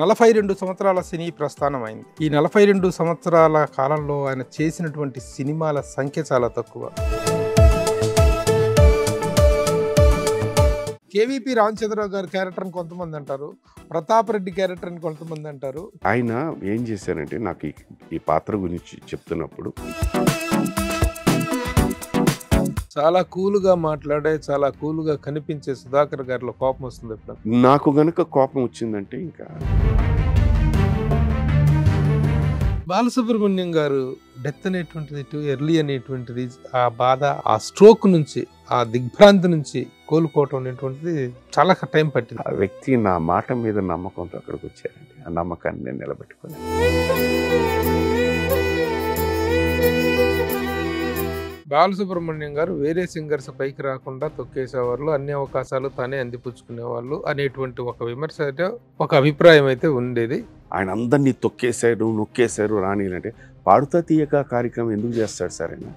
నలభై రెండు సంవత్సరాల సినీ ప్రస్థానం అయింది ఈ నలభై రెండు సంవత్సరాల కాలంలో ఆయన చేసినటువంటి సినిమాల సంఖ్య చాలా తక్కువ కేవీపీ రామచంద్రరావు గారి క్యారెక్టర్ని కొంతమంది అంటారు ప్రతాప్ రెడ్డి క్యారెక్టర్ని కొంతమంది అంటారు ఆయన ఏం చేశారంటే నాకు ఈ పాత్ర గురించి చెప్తున్నప్పుడు చాలా కూలుగా మాట్లాడే చాలా కూలుగా కనిపించే సుధాకర్ గారిలో కోపం వస్తుంది నాకు గనక కోపం వచ్చిందంటే ఇంకా బాలసుబ్రహ్మణ్యం గారు డెత్ అనేటువంటిది టూ ఎర్లీ అనేటువంటిది ఆ బాధ ఆ స్ట్రోక్ నుంచి ఆ దిగ్భ్రాంతి నుంచి కోలుకోవటం అనేటువంటిది చాలా టైం పట్టింది ఆ వ్యక్తి నా మాట మీద నమ్మకంతో అక్కడికి వచ్చారండి ఆ నమ్మకాన్ని నేను నిలబెట్టుకున్నాను బాలసుబ్రహ్మణ్యం గారు వేరే సింగర్స్ పైకి రాకుండా తొక్కేసేవాళ్ళు అన్ని అవకాశాలు తానే అందిపుచ్చుకునేవాళ్ళు అనేటువంటి ఒక విమర్శ అయితే ఒక అభిప్రాయం అయితే ఉండేది ఆయన అందరినీ తొక్కేశాడు నొక్కేశారు రాణి అంటే పాడుతా తీయక కార్యక్రమం ఎందుకు చేస్తాడు సార్ ఆయన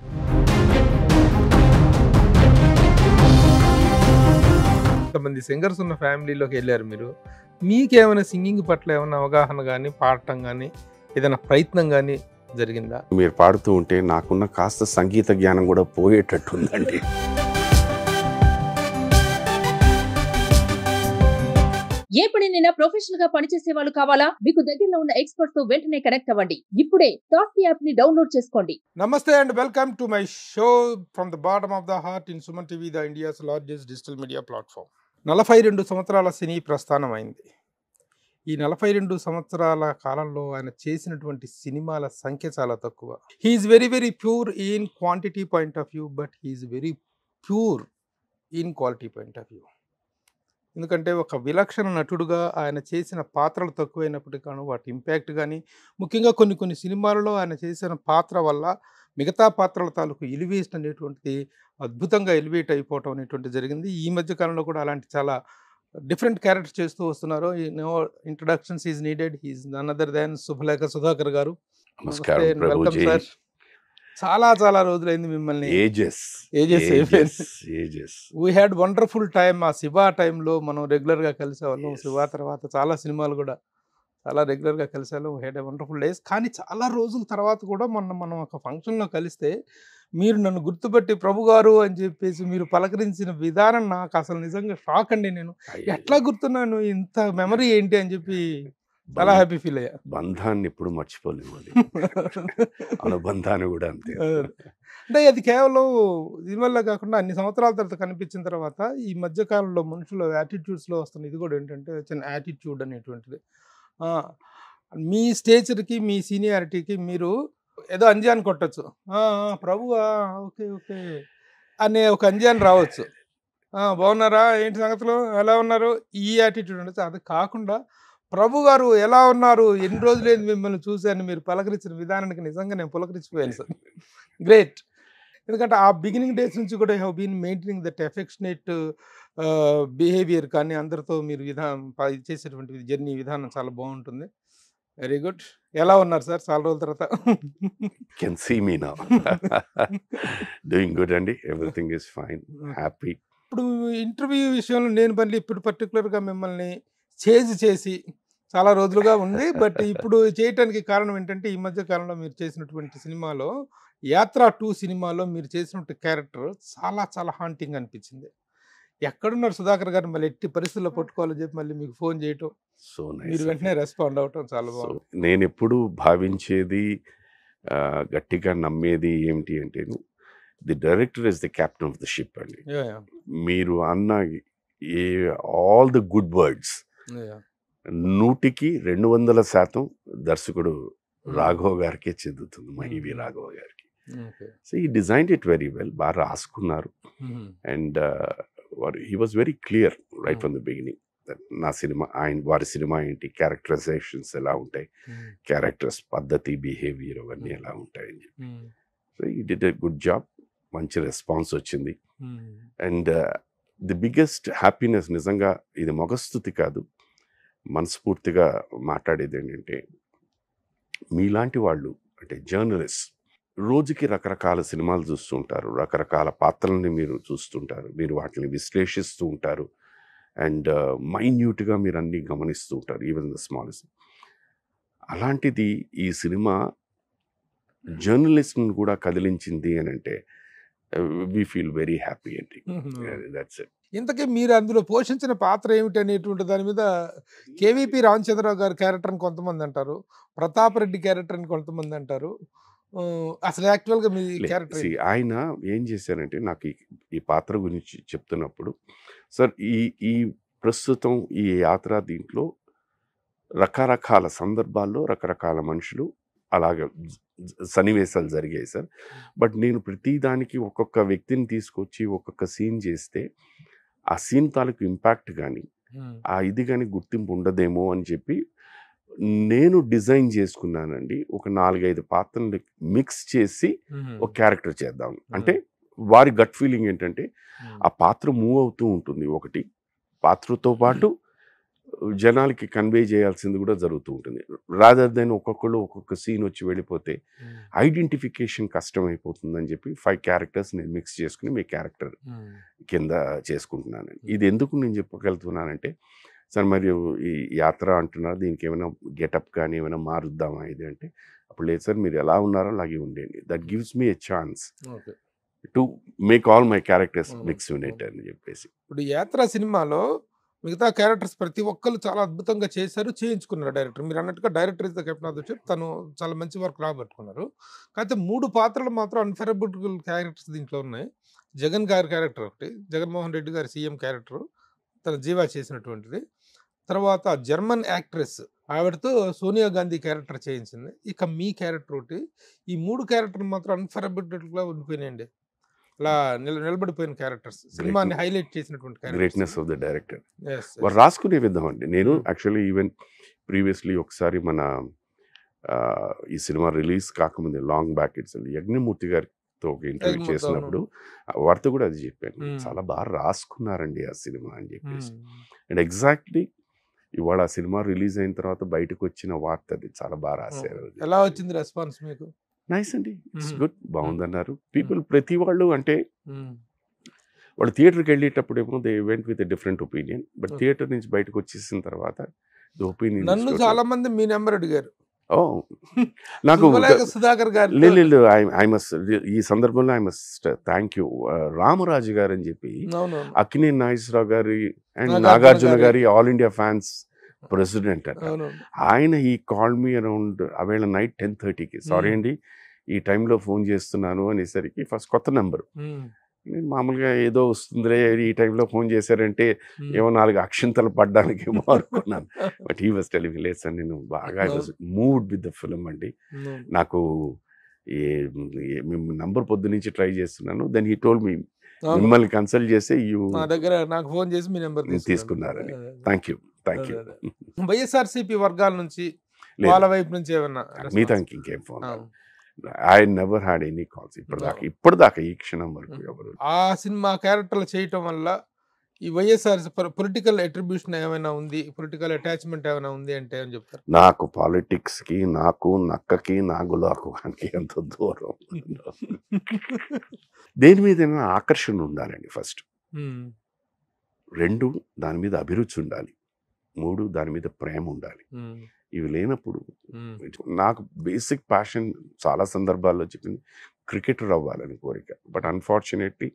కొంతమంది సింగర్స్ ఉన్న ఫ్యామిలీలోకి వెళ్ళారు మీరు మీకేమైనా సింగింగ్ పట్ల ఏమైనా అవగాహన కానీ పాడటం కానీ ఏదైనా ప్రయత్నం కానీ జరిగిందా మీరు పాడుతూ ఉంటే నాకున్న కాస్త సంగీత జ్ఞానం కూడా పోయేటట్టుందండి ఏ పనినైనా ప్రొఫెషనల్ గా పనిచేసే వాళ్ళు కావాలా మీకు దగ్గరలో ఉన్న ఎక్స్పర్ట్ తో వెంటనే కనెక్ట్ అవ్వండి ఇప్పుడే టాక్ యాప్ ని డౌన్లోడ్ చేసుకోండి నమస్తే and welcome to my show from the bottom of the heart in Suman TV the India's largest digital media platform నలభై రెండు సంవత్సరాల సినీ ప్రస్థానం అయింది ఈ నలభై రెండు సంవత్సరాల కాలంలో ఆయన చేసినటువంటి సినిమాల సంఖ్య చాలా తక్కువ he's very very pure in quantity point of view but he's very pure in quality point of view ఎందుకంటే ఒక విలక్షణ నటుడుగా ఆయన చేసిన పాత్రలు తక్కువైనప్పటికీ కానీ వాటి ఇంపాక్ట్ కానీ ముఖ్యంగా కొన్ని కొన్ని సినిమాలలో ఆయన చేసిన పాత్ర వల్ల మిగతా పాత్రల తాలూకు ఎలివేషన్ అనేటువంటిది అద్భుతంగా ఎలివేట్ అయిపోవటం అనేటువంటి జరిగింది ఈ మధ్య కాలంలో కూడా అలాంటి చాలా డిఫరెంట్ క్యారెక్టర్ చేస్తూ వస్తున్నారు no introductions is needed he's none other than Shubhalekha Sudhakar గారు చాలా చాలా రోజులైంది మిమ్మల్ని ages ages ages we had wonderful time ఆ శివ టైంలో మనం రెగ్యులర్గా కలిసేవాళ్ళం శివ తర్వాత చాలా సినిమాలు కూడా చాలా రెగ్యులర్గా కలిసాను హ్యాడ్ ఏ వండర్ఫుల్ డేస్ కానీ చాలా రోజుల తర్వాత కూడా మొన్న మనం ఒక ఫంక్షన్లో కలిస్తే మీరు నన్ను గుర్తుపెట్టి ప్రభుగారు అని చెప్పేసి మీరు పలకరించిన విధానం నాకు అసలు నిజంగా షాక్ అండి నేను ఎట్లా గుర్తున్నాను ఇంత మెమరీ ఏంటి అని చెప్పి చాలా హ్యాపీ ఫీల్ అయ్యా బంధాన్ని ఎప్పుడు మర్చిపోలేము అది అనుబంధాన్ని కూడా అంతే అంటే అది కేవలం దీనివల్ల కాకుండా అన్ని సంవత్సరాల తర్వాత కనిపించిన తర్వాత ఈ మధ్యకాలంలో మనుషుల యాటిట్యూడ్స్లో వస్తున్న ఇది కూడా ఏంటంటే చిన్న యాటిట్యూడ్ అనేటువంటిది మీ స్టేచర్కి మీ సీనియారిటీకి మీరు ఏదో అంజాన్ కొట్టచ్చు ప్రభువా ఓకే ఓకే అనే ఒక అంజాన్ రావచ్చు బాగున్నారా ఏంటి సంగతులు ఎలా ఉన్నారు ఈ యాటిట్యూడ్ ఉండొచ్చు అది కాకుండా ప్రభు గారు ఎలా ఉన్నారు ఎన్ని రోజులేదు మిమ్మల్ని చూశాను మీరు పలకరించిన విధానానికి నిజంగా నేను పులకరించిపోయాను సార్ గ్రేట్ ఎందుకంటే ఆ బిగినింగ్ డేస్ నుంచి కూడా have been maintaining that affectionate behaviour కానీ అందరితో మీరు విధానం చేసేటువంటి జర్నీ విధానం చాలా బాగుంటుంది వెరీ గుడ్ ఎలా ఉన్నారు సార్ చాలా రోజుల తర్వాత కెన్ సీ మీ నా డూయింగ్ గుడ్ అండి ఎవ్రీథింగ్ ఈస్ ఫైన్ హ్యాపీ ఇప్పుడు ఇంటర్వ్యూ విషయంలో నేను మళ్ళీ ఇప్పుడు పర్టికులర్గా మిమ్మల్ని చేజ్ చేసి చాలా రోజులుగా ఉంది బట్ ఇప్పుడు చేయటానికి కారణం ఏంటంటే ఈ మధ్య కాలంలో మీరు చేసినటువంటి సినిమాలో యాత్ర టూ సినిమాలో మీరు చేసినటువంటి క్యారెక్టర్ చాలా చాలా హాంటింగ్ అనిపించింది ఎక్కడున్నారు సుధాకర్ గారు మళ్ళీ ఎట్టి పరిస్థితుల్లో పట్టుకోవాలని చెప్పి మళ్ళీ మీకు ఫోన్ చేయటం సో మీరు వెంటనే రెస్పాండ్ అవటం చాలా బాగుంది నేను ఎప్పుడు భావించేది గట్టిగా నమ్మేది ఏమిటి అంటే the director is the captain of the ship అండి మీరు అన్న ఏ ఆల్ ది గుడ్ వర్డ్స్ నూటికి రెండు వందల శాతం దర్శకుడు రాఘవ గారికే చెందుతుంది మహివి రాఘవ గారికి సో ఈ డిజైన్ ఇట్ వెరీ వెల్ బాగా రాసుకున్నారు అండ్ వారు he was very clear right from the beginning నా సినిమా ఆయన వారి సినిమా ఏంటి క్యారెక్టరైజేషన్స్ ఎలా ఉంటాయి క్యారెక్టర్స్ పద్ధతి బిహేవియర్ అవన్నీ ఎలా ఉంటాయని so he did a good job మంచి రెస్పాన్స్ వచ్చింది అండ్ ది బిగ్గెస్ట్ హ్యాపీనెస్ నిజంగా ఇది మొగస్థుతి కాదు మనస్ఫూర్తిగా మాట్లాడేది ఏంటంటే మీలాంటి వాళ్ళు అంటే జర్నలిస్ట్ రోజుకి రకరకాల సినిమాలు చూస్తుంటారు రకరకాల పాత్రల్ని మీరు చూస్తుంటారు మీరు వాటిని విశ్లేషిస్తూ ఉంటారు అండ్ మైన్యూట్గా మీరు అన్నీ గమనిస్తూ ఉంటారు ఈవెన్ ద స్మాలెస్ట్ అలాంటిది ఈ సినిమా జర్నలిస్ట్ని కూడా కదిలించింది అని అంటే వి ఫీల్ వెరీ హ్యాపీ అండి దట్స్ ఇట్ ఇంతకీ మీరు అందులో పోషించిన పాత్ర ఏమిటి అనేటువంటి దాని మీద కేవీపీ రామచంద్రరావు గారి క్యారెక్టర్ని కొంతమంది అంటారు ప్రతాప్ రెడ్డి క్యారెక్టర్ని కొంతమంది అంటారు అసలు యాక్చువల్గా మీ క్యారెక్టర్ ఆయన ఏం చేశారంటే నాకు ఈ పాత్ర గురించి చెప్తున్నప్పుడు సార్ ఈ ఈ ప్రస్తుతం ఈ యాత్ర దీంట్లో రకరకాల సందర్భాల్లో రకరకాల మనుషులు అలాగే సన్నివేశాలు జరిగాయి సార్ బట్ నేను ప్రతిదానికి ఒక్కొక్క వ్యక్తిని తీసుకొచ్చి ఒక్కొక్క సీన్ చేస్తే ఆ సీన్ తాలూకు ఇంపాక్ట్ కానీ ఆ ఇది కానీ గుర్తింపు ఉండదేమో అని చెప్పి నేను డిజైన్ చేసుకున్నానండి ఒక నాలుగైదు పాత్రలు మిక్స్ చేసి ఒక క్యారెక్టర్ చేద్దాం అంటే వారి గట్ ఫీలింగ్ ఏంటంటే ఆ పాత్ర మూవ్ అవుతూ ఉంటుంది ఒకటి పాత్రతో పాటు జనాలకి కన్వే చేయాల్సింది కూడా జరుగుతూ ఉంటుంది రాదర్ దెన్ ఒక్కొక్కళ్ళు ఒక్కొక్క సీన్ వచ్చి వెళ్ళిపోతే ఐడెంటిఫికేషన్ కష్టం అయిపోతుందని చెప్పి ఫైవ్ క్యారెక్టర్స్ నేను మిక్స్ చేసుకుని మీ క్యారెక్టర్ కింద చేసుకుంటున్నాను ఇది ఎందుకు నేను చెప్పగలుగుతున్నానంటే సార్ మరి ఈ యాత్ర అంటున్నారు దీనికి ఏమైనా గెటప్ కానీ ఏమైనా మారుద్దామా ఇది అంటే అప్పుడు లేదు సార్ మీరు ఎలా ఉన్నారో అలాగే ఉండేది that gives me a chance to make all my characters mix unit అని చెప్పేసి ఇప్పుడు యాత్ర సినిమాలో మిగతా క్యారెక్టర్స్ ప్రతి ఒక్కరు చాలా అద్భుతంగా చేశారు చేయించుకున్నారు డైరెక్టర్ మీరు అన్నట్టుగా director is the captain of the ship తను చాలా మంచి వర్క్ రాబట్టుకున్నారు కాకపోతే మూడు పాత్రలు మాత్రం అన్ఫెరబుల్ క్యారెక్టర్స్ దీంట్లో ఉన్నాయి జగన్ గారి క్యారెక్టర్ ఒకటి జగన్మోహన్ రెడ్డి గారి సీఎం క్యారెక్టర్ తన జీవా చేసినటువంటిది తర్వాత జర్మన్ యాక్ట్రెస్ ఆవిడతో సోనియా గాంధీ క్యారెక్టర్ చేయించింది ఇక మీ క్యారెక్టర్ ఒకటి ఈ మూడు క్యారెక్టర్ మాత్రం అన్ఫర్బిడ్గా ఉండిపోయినాయండి అలా నిల నిలబడిపోయిన క్యారెక్టర్స్ సినిమాని హైలైట్ చేసినటువంటి గ్రేట్నెస్ ఆఫ్ ద డైరెక్టర్ వారు రాసుకునే విధం అండి నేను యాక్చువల్లీ ఈవెన్ ప్రీవియస్లీ ఒకసారి మన ఈ సినిమా రిలీజ్ కాకముందే లాంగ్ బ్యాక్ ఇట్స్ యజ్ఞమూర్తి గారితో ఒక ఇంటర్వ్యూ చేసినప్పుడు వారితో కూడా అది చెప్పాను చాలా బాగా రాసుకున్నారండి ఆ సినిమా అని చెప్పేసి అండ్ ఎగ్జాక్ట్లీ ఇవాళ ఆ సినిమా రిలీజ్ అయిన తర్వాత బయటకు వచ్చిన వార్త అది చాలా బాగా రాశారు ఎలా వచ్చింది రెస్పాన్స్ మీకు నైస్ అండి ఇట్స్ గుడ్ బాగుందన్నారు పీపుల్ ప్రతి వాళ్ళు అంటే వాళ్ళు థియేటర్కి వెళ్ళేటప్పుడేమో they event with different opinion but theatre నుంచి బయటకు వచ్చేసిన తర్వాత ఒపీనియన్ నన్ను చాలా మంది మీ నెంబర్ అడిగారు ఓ నాకు సుధాకర్ గారు లేదు ఐ మస్ ఈ సందర్భంలో I must thank you Ramaraju గారు అని చెప్పి అక్కినే నాగేశ్వరరావు గారి అండ్ నాగార్జున గారి ఆల్ ఇండియా ఫ్యాన్స్ ప్రెసిడెంట్ అట ఆయన ఈ కాల్ మీ అరౌండ్ అవేళ నైట్ టెన్ థర్టీకి సారీ అండి ఈ టైంలో ఫోన్ చేస్తున్నాను అనేసరికి ఫస్ట్ కొత్త నెంబర్ నేను మామూలుగా ఏదో వస్తుందిలే ఈ టైంలో ఫోన్ చేశారంటే ఏమో నాలుగు అక్షంతలు పడ్డానికి ఏమో అనుకున్నాను బట్ ఈ వాస్ టెలివింగ్ లేదు సార్ నేను బాగా మూవ్డ్ విత్ ద ఫిలిం అండి నాకు ఏ మేము నంబర్ పొద్దు నుంచి ట్రై చేస్తున్నాను దెన్ హీ టోల్ మీ మిమ్మల్ని కన్సల్ట్ చేసి మా దగ్గర నాకు ఫోన్ చేసి మీ నెంబర్ తీసుకున్నారని thank you thank you YSRCP వర్గాల నుంచి వాళ్ళ వైపు నుంచి ఏమన్నా మీ థ్యాంక్ ఇంకేం phone I never had any calls ఇప్పటిదాకా ఇప్పటిదాకా ఈ క్షణం వరకు ఆ సినిమా క్యారెక్టర్లు చేయటం వల్ల ఈ వైఎస్ఆర్ పొలిటికల్ అట్రిబ్యూషన్ ఏమైనా ఉంది పొలిటికల్ అటాచ్మెంట్ ఏమైనా ఉంది అంటే అని చెప్తారు నాకు పాలిటిక్స్ కి నాకు నక్కకి నా గులాకు అని ఎంత దూరం దేని మీద ఆకర్షణ ఉండాలండి ఫస్ట్ రెండు దాని మీద అభిరుచి ఉండాలి మూడు దాని మీద ప్రేమ ఉండాలి ఇవి లేనప్పుడు నాకు బేసిక్ ప్యాషన్ చాలా సందర్భాల్లో చెప్పింది క్రికెటర్ అవ్వాలని కోరిక బట్ అన్ఫార్చునేట్లీ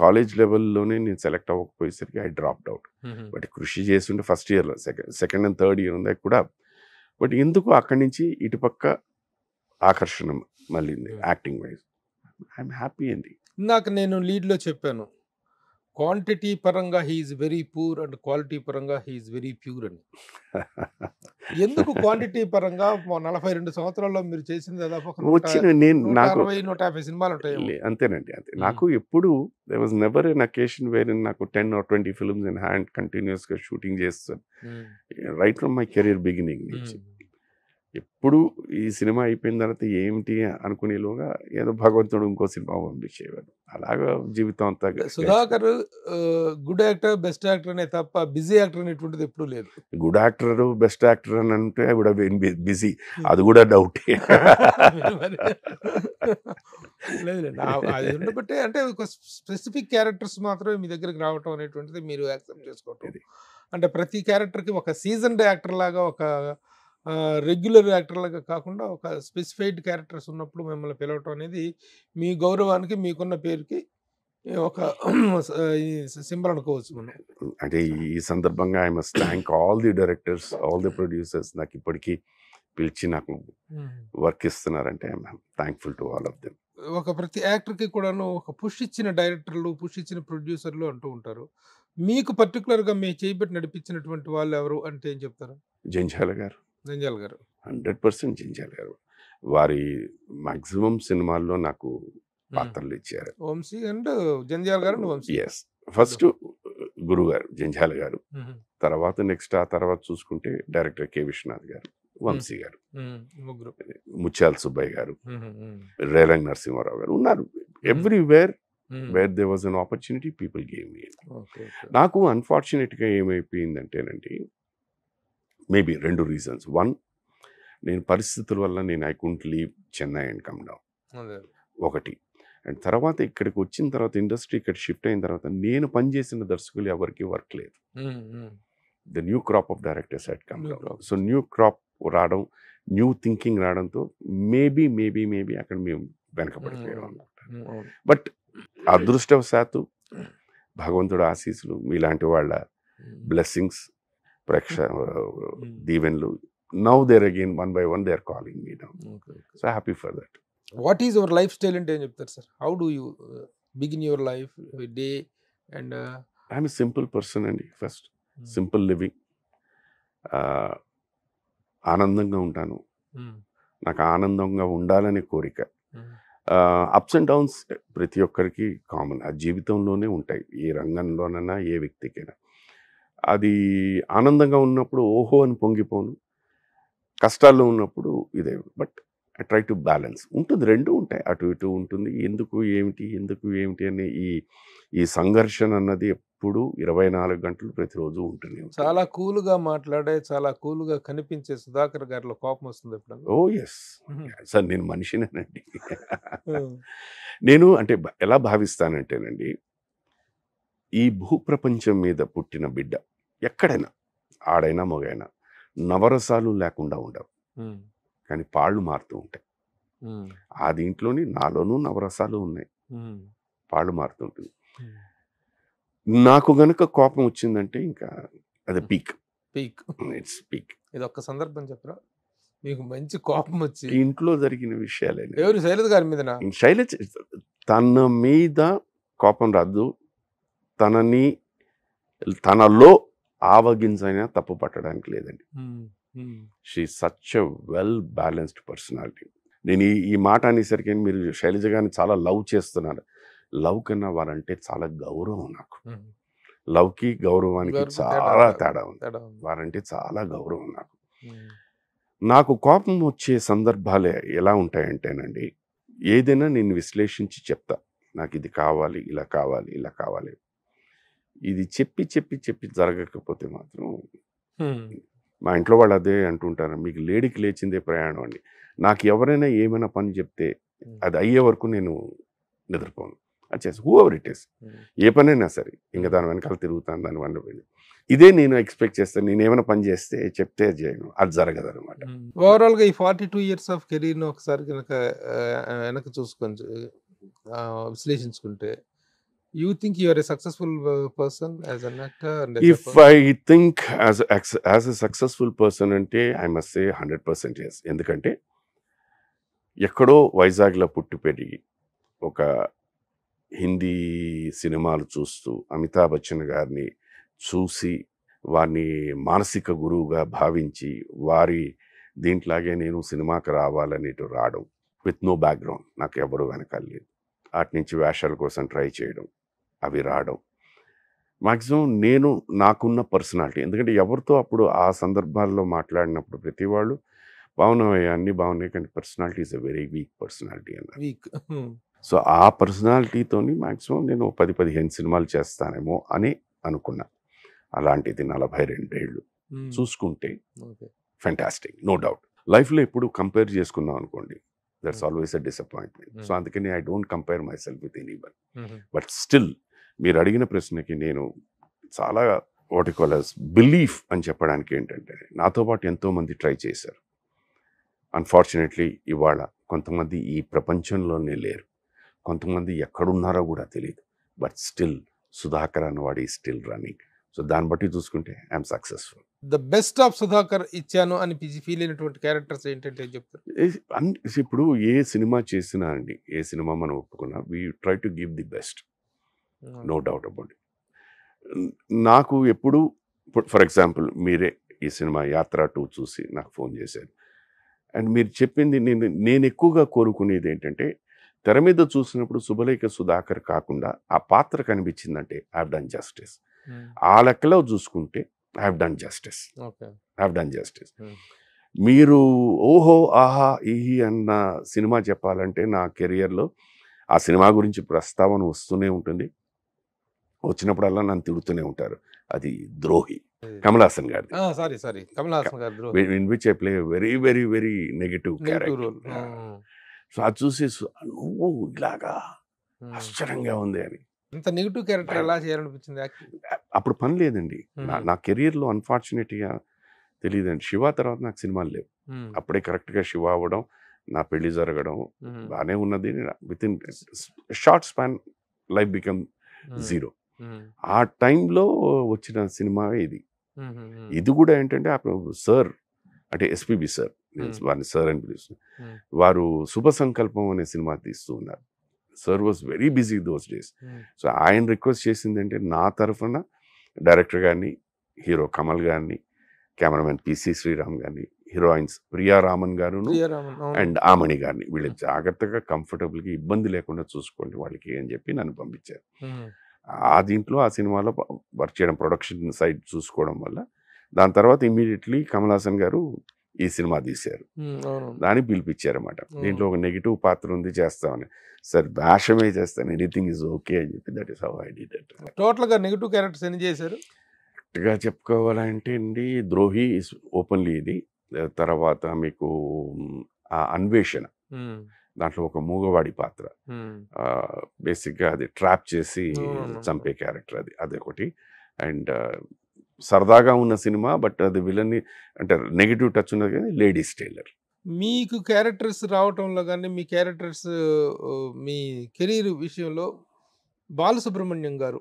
కాలేజ్ లెవెల్లోనే నేను సెలెక్ట్ అవ్వకపోయేసరికి ఐ డ్రాప్డ్ అవుట్ బట్ కృషి చేస్తుంటే ఫస్ట్ ఇయర్లో second second and third year ఉందా కూడా బట్ ఎందుకు అక్కడి నుంచి ఇటుపక్క ఆకర్షణ మళ్ళీ యాక్టింగ్ వైజ్ ఐఎమ్ హ్యాపీ అండి నాకు నేను లీడ్లో చెప్పాను క్వాంటిటీ పరంగా he's very poor and quality పరంగా హీఈస్ వెరీ ప్యూర్ అని ఎందుకు క్వాంటిటీ పరంగా నలభై రెండు సంవత్సరాల్లో మీరు చేసిన దాదాపు వచ్చిన నేను నూట యాభై సినిమాలు ఉంటాయి అంతేనండి అంతే నాకు ఎప్పుడు they was never in occasion where నాకు ten or twenty films in hand కంటిన్యూస్గా షూటింగ్ చేస్తాను right from my career beginning నుంచి ఎప్పుడు ఈ సినిమా అయిపోయిన తర్వాత ఏమిటి అనుకునేలోగా ఏదో భగవంతుడు ఇంకో సినిమా పంపించేవాడు అలాగా జీవితం అంతా Sudhakar good actor best actor అనే తప్ప బిజీ యాక్టర్ అనేటువంటిది ఎప్పుడు లేదు గుడ్ యాక్టర్ బెస్ట్ యాక్టర్ అని అంటే కూడా బిజీ అది కూడా డౌట్ లేదు అది ఉండబట్టే అంటే స్పెసిఫిక్ క్యారెక్టర్స్ మాత్రమే మీ దగ్గరికి రావటం అనేటువంటిది మీరు యాక్సెప్ట్ చేసుకోవటం అంటే ప్రతి క్యారెక్టర్కి ఒక సీజన్డ్ యాక్టర్ లాగా ఒక రెగ్యులర్ యాక్టర్లుగా కాకుండా ఒక స్పెసిఫైడ్ క్యారెక్టర్స్ ఉన్నప్పుడు మిమ్మల్ని పిలవటం అనేది మీ గౌరవానికి మీకున్న పేరుకి ఒక సింబల్ అనుకోవచ్చు మనం అంటే ఈ సందర్భంగా I must thank all the directors all the producers నాకు ఇప్పటికీ పిలిచి నాకు వర్క్ ఇస్తున్నారంటే thankful to all of them ఒక ప్రతి యాక్టర్కి కూడాను ఒక పుష్ ఇచ్చిన డైరెక్టర్లు పుష్ ఇచ్చిన ప్రొడ్యూసర్లు అంటూ ఉంటారు మీకు పర్టికులర్గా మీ చేయబెట్టి నడిపించినటువంటి వాళ్ళు ఎవరు అంటే ఏం చెప్తారు జంజాల గారు జంజాల్ గారు హండ్రెడ్ పర్సెంట్ జంజాల్ గారు వారి మాక్సిమం సినిమాల్లో నాకు పాత్రలు ఇచ్చారు వంశీ అండ్ జంజాల్ గారు ఎస్ ఫస్ట్ గురువు గారు జంజాల గారు తర్వాత నెక్స్ట్ ఆ తర్వాత చూసుకుంటే డైరెక్టర్ కె విశ్వనాథ్ గారు వంశీ గారు ముత్యాల సుబ్బయ్య గారు రేలంగ్ నరసింహారావు గారు ఉన్నారు everywhere where they was an opportunity people game నాకు అన్ఫార్చునేట్గా ఏమైపోయిందంటేనండి మేబీ రెండు రీజన్స్ వన్ నేను పరిస్థితుల వల్ల నేను I couldn't leave Chennai and come down ఒకటి అండ్ తర్వాత ఇక్కడికి వచ్చిన తర్వాత ఇండస్ట్రీ ఇక్కడ షిఫ్ట్ అయిన తర్వాత నేను పనిచేసిన దర్శకులు ఎవరికి వర్క్ లేదు the new crop of directors at come down so new crop రావడం న్యూ థింకింగ్ రావడంతో మేబీ మేబీ మేబీ అక్కడ మేము వెనకబడిపోయాం అనుకుంటాను బట్ అదృష్టవశాత్తు భగవంతుడు ఆశీస్సులు మీలాంటి వాళ్ళ బ్లెస్సింగ్స్ ప్రేక్ష దీవెన్లు now there again one by one there calling me now so happy for that what is your life style అంటే ఏం చెప్తారు sir how do you begin your life day and I'm simple person అండి first simple living ఆనందంగా ఉంటాను నాకు ఆనందంగా ఉండాలనే కోరిక అప్స్ అండ్ డౌన్స్ ప్రతి ఒక్కరికి కామన్ ఆ జీవితంలోనే ఉంటాయి ఏ రంగంలోనైనా ఏ వ్యక్తికైనా అది ఆనందంగా ఉన్నప్పుడు ఓహో అని పొంగిపోను కష్టాల్లో ఉన్నప్పుడు ఇదే but I try to balance ఉంటుంది రెండు ఉంటాయి అటు ఇటు ఉంటుంది ఎందుకు ఏమిటి ఎందుకు ఏమిటి అనే ఈ ఈ సంఘర్షణ అన్నది ఎప్పుడు ఇరవై నాలుగు గంటలు ప్రతిరోజు ఉంటుంది చాలా కూల్గా మాట్లాడే చాలా కూల్గా కనిపించే సుధాకర్ గారిలో కోపం వస్తుంది ఎప్పుడన్నా ఓ ఎస్ సార్ నేను మనిషినేనండి నేను అంటే ఎలా భావిస్తానంటేనండి ఈ భూప్రపంచం మీద పుట్టిన బిడ్డ ఎక్కడైనా ఆడైనా మగైనా నవరసాలు లేకుండా ఉండవు కానీ పాళ్ళు మారుతూ ఉంటాయి ఆ దీంట్లోని నాలోనూ నవరసాలు ఉన్నాయి పాళ్ళు మారుతుంటుంది నాకు గనక కోపం వచ్చిందంటే ఇంకా అది పీక్ పీక్ ఇట్స్ పీక్ ఇది ఒక సందర్భం చెప్పరా మీకు మంచి కోపం వచ్చి ఇంట్లో జరిగిన విషయాలే ఎవరు శైలజ గారి మీద శైలజ తన మీద కోపం రాదు తనని తనలో ఆవగింజైనా తప్పు పట్టడానికి లేదండి she such a well balanced personality నేను ఈ ఈ మాట అనేసరికి మీరు శైలజ గారిని చాలా లవ్ చేస్తున్నారు లవ్ కన్నా వారంటే చాలా గౌరవం నాకు లవ్కి గౌరవానికి చాలా తేడా ఉంది వారంటే చాలా గౌరవం నాకు నాకు కోపం వచ్చే సందర్భాలే ఎలా ఉంటాయంటేనండి ఏదైనా నేను విశ్లేషించి చెప్తా నాకు ఇది కావాలి ఇలా కావాలి ఇలా కావాలి ఇది చెప్పి చెప్పి చెప్పి జరగకపోతే మాత్రం మా ఇంట్లో వాళ్ళు అదే అంటుంటారు మీకు లేడికి లేచిందే ప్రయాణం అండి నాకు ఎవరైనా ఏమైనా పని చెప్తే అది అయ్యే వరకు నేను నిద్రపోను చేసి హూ ఎవర్ ఇట్ ఇస్ ఏ పనైనా సరే ఇంకా దాని వెనకాల తిరుగుతాను దాని వల్ల వెళ్ళి ఇదే నేను ఎక్స్పెక్ట్ చేస్తాను నేను ఏమైనా పని చేస్తే చెప్తే చేయను అది జరగదు అనమాట ఓవరాల్గా ఈ ఫార్టీ టూ ఇయర్స్ ఆఫ్ కెరీర్ను ఒకసారి కనుక వెనక చూసుకొని విశ్లేషించుకుంటే you think you are a successful uh, person as an actor and as if a i think as a, as a successful person అంటే I must say hundred percent yes ఎందుకంటే ఎక్కడో వైజాగ్లో పుట్టి పెరిగి ఒక హిందీ సినిమాలు చూస్తూ అమితాబ్ బచ్చన్ గారిని చూసి వారిని మానసిక గురువుగా భావించి వారి దీంట్లాగే నేను సినిమాకి రావాలనేటు రావడం విత్ నో బ్యాక్గ్రౌండ్ నాకు ఎవరు వెనకాల లేదు అటు నుంచి వేషాల కోసం ట్రై చేయడం అవి రావడం మాక్సిమం నేను నాకున్న పర్సనాలిటీ ఎందుకంటే ఎవరితో అప్పుడు ఆ సందర్భాల్లో మాట్లాడినప్పుడు ప్రతి వాళ్ళు బాగున్నాయి అన్నీ బాగున్నాయి కానీ personality is a very weak personality అన్న వీక్ సో ఆ పర్సనాలిటీతోని మ్యాక్సిమం నేను పది పదిహేను సినిమాలు చేస్తానేమో అని అనుకున్నా అలాంటిది నలభై రెండేళ్ళు చూసుకుంటే ఫెంటాస్టిక్ నో డౌట్ లైఫ్లో ఎప్పుడు కంపేర్ చేసుకుందాం అనుకోండి that's always a disappointment so అందుకని I don't compare myself with any but still మీరు అడిగిన ప్రశ్నకి నేను చాలా వాట్ కాలర్స్ బిలీఫ్ అని చెప్పడానికి ఏంటంటే నాతో పాటు ఎంతోమంది ట్రై చేశారు అన్ఫార్చునేట్లీ ఇవాళ కొంతమంది ఈ ప్రపంచంలోనే లేరు కొంతమంది ఎక్కడున్నారో కూడా తెలియదు బట్ స్టిల్ సుధాకర్ అనేవాడు స్టిల్ రన్నింగ్ సో దాన్ని బట్టి చూసుకుంటే I'm successful the best of Sudhakar ఇచ్చాను అని ఫీల్ అయినటువంటి క్యారెక్టర్స్ ఏంటంటే చెప్తారు ఇప్పుడు ఏ సినిమా చేసినా అండి ఏ సినిమా మనం ఒప్పుకున్నా we try to give the best no doubt about నాకు ఎప్పుడు ఫర్ ఎగ్జాంపుల్ మీరే ఈ సినిమా యాత్ర టూ చూసి నాకు ఫోన్ చేశారు అండ్ మీరు చెప్పింది నేను నేను ఎక్కువగా కోరుకునేది ఏంటంటే తెర మీద చూసినప్పుడు శుభలేఖ సుధాకర్ కాకుండా ఆ పాత్ర కనిపించిందంటే హ్యావ్ డన్ జస్టిస్ ఆ లెక్కలో చూసుకుంటే have done justice have done justice మీరు ఓహో ఆహా ఈహి అన్న సినిమా చెప్పాలంటే నా కెరియర్లో ఆ సినిమా గురించి ప్రస్తావన వస్తూనే ఉంటుంది వచ్చినప్పుడల్లా నన్ను తిడుతూనే ఉంటారు అది ద్రోహి కమల్ హాసన్ గారి సారీ సారీ కమల్ గారి in which I play very very very negative character so అది చూసి నువ్వు ఇలాగా ఆశ్చర్యంగా ఉంది అని ఇంత నెగిటివ్ క్యారెక్టర్ ఎలా చేయాలనిపించింది అప్పుడు పని లేదండి నా కెరీర్లో అన్ఫార్చునేట్గా తెలియదండి శివ తర్వాత నాకు సినిమాలు లేవు అప్పుడే కరెక్ట్గా శివ అవ్వడం నా పెళ్లి జరగడం బాగానే ఉన్నది with in short span life become zero ఆ టైంలో వచ్చిన సినిమా ఇది ఇది కూడా ఏంటంటే సార్ అంటే ఎస్పీబి సార్ వారిని సార్ అని పిలుస్తున్నాను వారు శుభ సంకల్పం అనే సినిమా తీస్తూ ఉన్నారు sir was very busy those days so ఆయన రిక్వెస్ట్ చేసింది అంటే నా తరఫున డైరెక్టర్ గారిని హీరో కమల్ గారిని కెమెరామెన్ పిసి శ్రీరామ్ గారిని హీరోయిన్స్ ప్రియా రామన్ గారు అండ్ ఆమణి గారిని వీళ్ళు జాగ్రత్తగా కంఫర్టబుల్గా ఇబ్బంది లేకుండా చూసుకోండి వాళ్ళకి అని చెప్పి నన్ను పంపించారు ఆ దీంట్లో ఆ సినిమాలో వర్క్ చేయడం ప్రొడక్షన్ సైడ్ చూసుకోవడం వల్ల దాని తర్వాత ఇమీడియట్లీ కమల్ హాసన్ గారు ఈ సినిమా తీశారు దాన్ని పిలిపించారన్నమాట దీంట్లో ఒక నెగిటివ్ పాత్ర ఉంది చేస్తామని సార్ భాషమే చేస్తాను ఎనీథింగ్ ఈజ్ ఓకే అని చెప్పి దట్ ఈస్ హౌ ఐ టోటల్గా నెగిటివ్ క్యారెక్టర్స్ ఎన్ని చేశారు కరెక్ట్గా చెప్పుకోవాలంటే అండి ద్రోహి ఓపెన్లీ ఇది తర్వాత మీకు అన్వేషణ దాంట్లో ఒక మూగవాడి పాత్ర బేసిక్గా అది ట్రాప్ చేసి చంపే క్యారెక్టర్ అది అదొకటి అండ్ సరదాగా ఉన్న సినిమా బట్ అది విలన్ని అంటే నెగిటివ్ టచ్ ఉన్నది కానీ లేడీస్ టైలర్ మీకు క్యారెక్టర్స్ రావటంలో కానీ మీ క్యారెక్టర్స్ మీ కెరీర్ విషయంలో బాలసుబ్రహ్మణ్యం గారు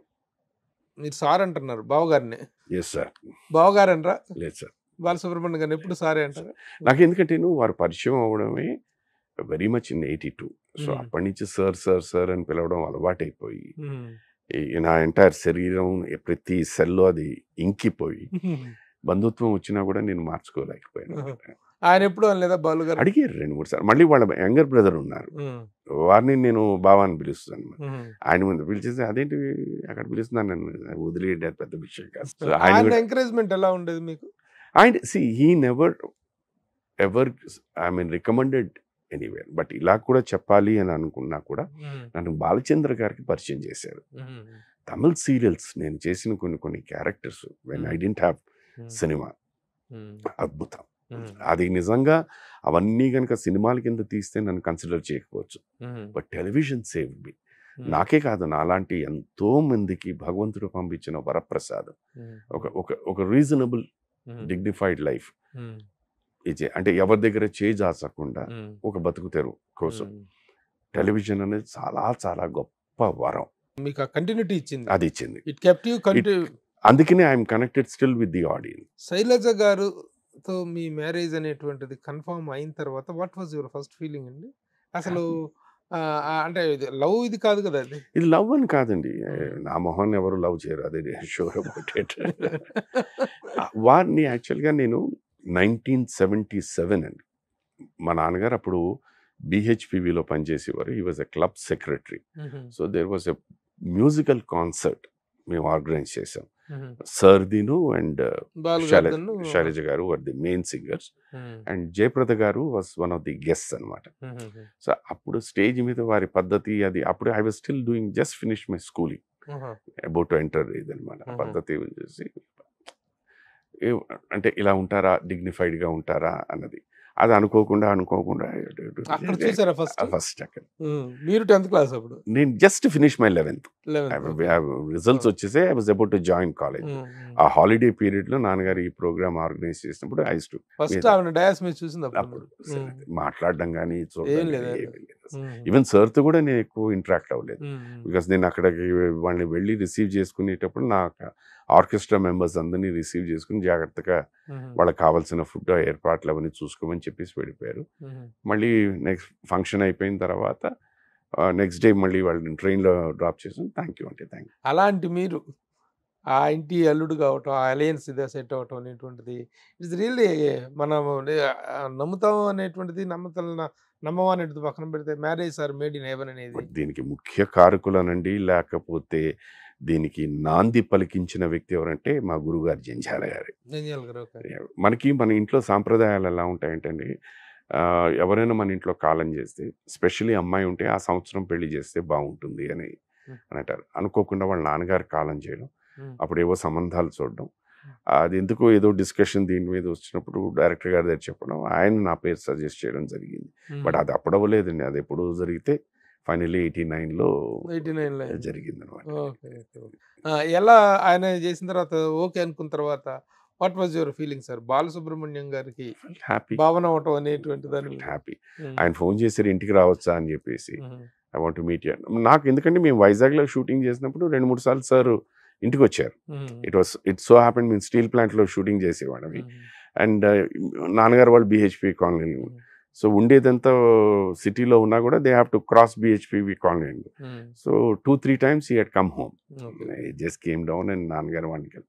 మీరు సార్ అంటున్నారు బావగారినే ఎస్ సార్ బావగారు అనరా లేదు సార్ బాలసుబ్రహ్మణ్యం గారిని ఎప్పుడు సారే అంటారు నాకు ఎందుకంటే నువ్వు వారు పరిచయం అవ్వడమే very much in eighty two so అప్పటి నుంచి సార్ సార్ సార్ అని పిలవడం అలవాటైపోయి నా ఎంటైర్ శరీరం ప్రతి సెల్లో అది ఇంకిపోయి బంధుత్వం వచ్చినా కూడా నేను మార్చుకోలేకపోయాను ఆయన ఎప్పుడు లేదా అడిగారు రెండు మూడు సార్లు మళ్ళీ వాళ్ళ యంగర్ బ్రదర్ ఉన్నారు వారిని నేను బావా అని పిలుస్తాను ఆయన ముందు పిలిచేసి అదేంటి అక్కడ పిలుస్తున్నాను నేను వదిలేయడం పెద్ద విషయం కాదు ఎంకరేజ్మెంట్ ఎలా ఉండేది మీకు ఆయన see he never ever I mean recommended anyway but ఇలా కూడా చెప్పాలి అని అనుకున్నా కూడా నన్ను బాలచంద్ర గారికి పరిచయం చేశారు తమిళ్ సీరియల్స్ నేను చేసిన కొన్ని కొన్ని characters when I didn't have cinema అద్భుతం అది నిజంగా అవన్నీ కనుక సినిమాల కింద తీస్తే నన్ను కన్సిడర్ చేయకపోవచ్చు బట్ టెలివిజన్ సేవ్ మీ నాకే కాదు నాలాంటి ఎంతో మందికి భగవంతుడు పంపించిన వరప్రసాదం ఒక ఒక ఒక రీజనబుల్ డిగ్నిఫైడ్ లైఫ్ ఇది అంటే ఎవరి దగ్గర చేజాచకుండా ఒక బతుకు తెరువు కోసం టెలివిజన్ అనేది చాలా చాలా గొప్ప వరం మీకు కంటిన్యూటీ ఇచ్చింది అది ఇచ్చింది ఇట్ కెప్ట్ యూ అందుకనే I'm connected still with the audience Shailaja గారుతో మీ మ్యారేజ్ అనేటువంటిది కన్ఫర్మ్ అయిన తర్వాత what was your first feeling అండి అసలు అంటే లవ్ ఇది కాదు కదా అది ఇది లవ్ అని కాదండి నా మొహన్ ఎవరు లవ్ చేయరు అదే షూర్ అబౌట్ ఇట్ వాన్ని యాక్చువల్గా నేను నైన్టీన్ సెవెంటీ సెవెన్ అండి మా నాన్నగారు అప్పుడు బిహెచ్పివిలో పనిచేసేవారు ఈ was a club secretary so there was a musical concert మేము ఆర్గనైజ్ చేసాం సర్దిను and Shailaja garu were the main singers and Jayaprada garu was one of the guest అనమాట సో అప్పుడు స్టేజ్ మీద వారి పద్ధతి అది అప్పుడు I was still doing just finish my schooling about to enter ఇది అనమాట పద్ధతి అంటే ఇలా ఉంటారా డిగ్నిఫైడ్గా ఉంటారా అన్నది అది అనుకోకుండా అనుకోకుండా ఫస్ట్ అక్కడ మీరు టెన్త్ క్లాస్ అప్పుడు నేను just finish my eleventh results వచ్చేసే I was about to join college ఆ హాలిడే పీరియడ్ లో నాన్నగారు ఈ ప్రోగ్రామ్ ఆర్గనైజ్ చేసినప్పుడు ఐస్ టు hmm. మాట్లాడడం కానీ ఈవెన్ ఈవెన్ తో కూడా నేను ఎక్కువ ఇంటరాక్ట్ అవ్వలేదు బికాస్ hmm, hmm. నేను అక్కడికి వాళ్ళని వెళ్ళి రిసీవ్ చేసుకునేటప్పుడు నాకు ఆర్కెస్ట్రా మెంబర్స్ అందరినీ రిసీవ్ చేసుకుని జాగ్రత్తగా వాళ్ళకి కావాల్సిన ఫుడ్ ఏర్పాట్లు అవన్నీ చూసుకోమని చెప్పేసి వెళ్ళిపోయారు మళ్ళీ నెక్స్ట్ ఫంక్షన్ అయిపోయిన తర్వాత నెక్స్ట్ డే మళ్ళీ వాళ్ళని ట్రైన్లో డ్రాప్ చేసాం థ్యాంక్ యూ అంటే థ్యాంక్ యూ అలాంటి మీరు ఆ ఇంటి అల్లుడు కావటం ఆ అలయన్స్ ఇదే సెట్ అవటం అనేటువంటిది ఇట్స్ రియల్లీ మనం నమ్ముతాం అనేటువంటిది నమ్మతం నమ్మవా అనేది పక్కన పెడితే marriage sir made in heaven అనేది దీనికి ముఖ్య కారకులనండి లేకపోతే దీనికి నాంది పలికించిన వ్యక్తి ఎవరంటే మా గురుగారు జంజాల గారు మనకి మన ఇంట్లో సాంప్రదాయాలు ఎలా అండి ఎవరైనా మన ఇంట్లో కాలం చేస్తే స్పెషలీ అమ్మాయి ఉంటే ఆ సంవత్సరం పెళ్లి చేస్తే బాగుంటుంది అని అంటారు అనుకోకుండా వాళ్ళ నాన్నగారు కాలం చేయడం అప్పుడు ఏవో సంబంధాలు చూడడం అది ఎందుకో ఏదో డిస్కషన్ దీని మీద వచ్చినప్పుడు డైరెక్టర్ గారి దగ్గర చెప్పడం ఆయన నా పేరు సజెస్ట్ చేయడం జరిగింది బట్ అది అప్పుడవ్వలేదండి అది ఎప్పుడు జరిగితే ఫైనలీ ఎయిటీ నైన్లో ఎయిటీ నైన్లో జరిగింది అనమాట ఎలా ఆయన చేసిన తర్వాత ఓకే అనుకున్న తర్వాత what was your feeling sir Balasubrahmanyam గారికి హ్యాపీ భావన అవటం అనేటువంటి దాని హ్యాపీ ఆయన ఫోన్ చేసి ఇంటికి రావచ్చా అని చెప్పేసి ఐ వాంట్ మీట్ యూ నాకు ఎందుకంటే మేము వైజాగ్లో షూటింగ్ చేసినప్పుడు రెండు మూడు సార్లు సార్ ఇంటికి వచ్చారు it was it so happen మేము స్టీల్ ప్లాంట్లో షూటింగ్ చేసేవాడివి అండ్ నాన్నగారు వాళ్ళు బీహెచ్పి కాలనీలో సో ఉండేదంతా సిటీలో ఉన్నా కూడా they have to cross BHP colony అండి సో టూ త్రీ టైమ్స్ ఈ he'd come home just came down and నాన్నగారు వాడికి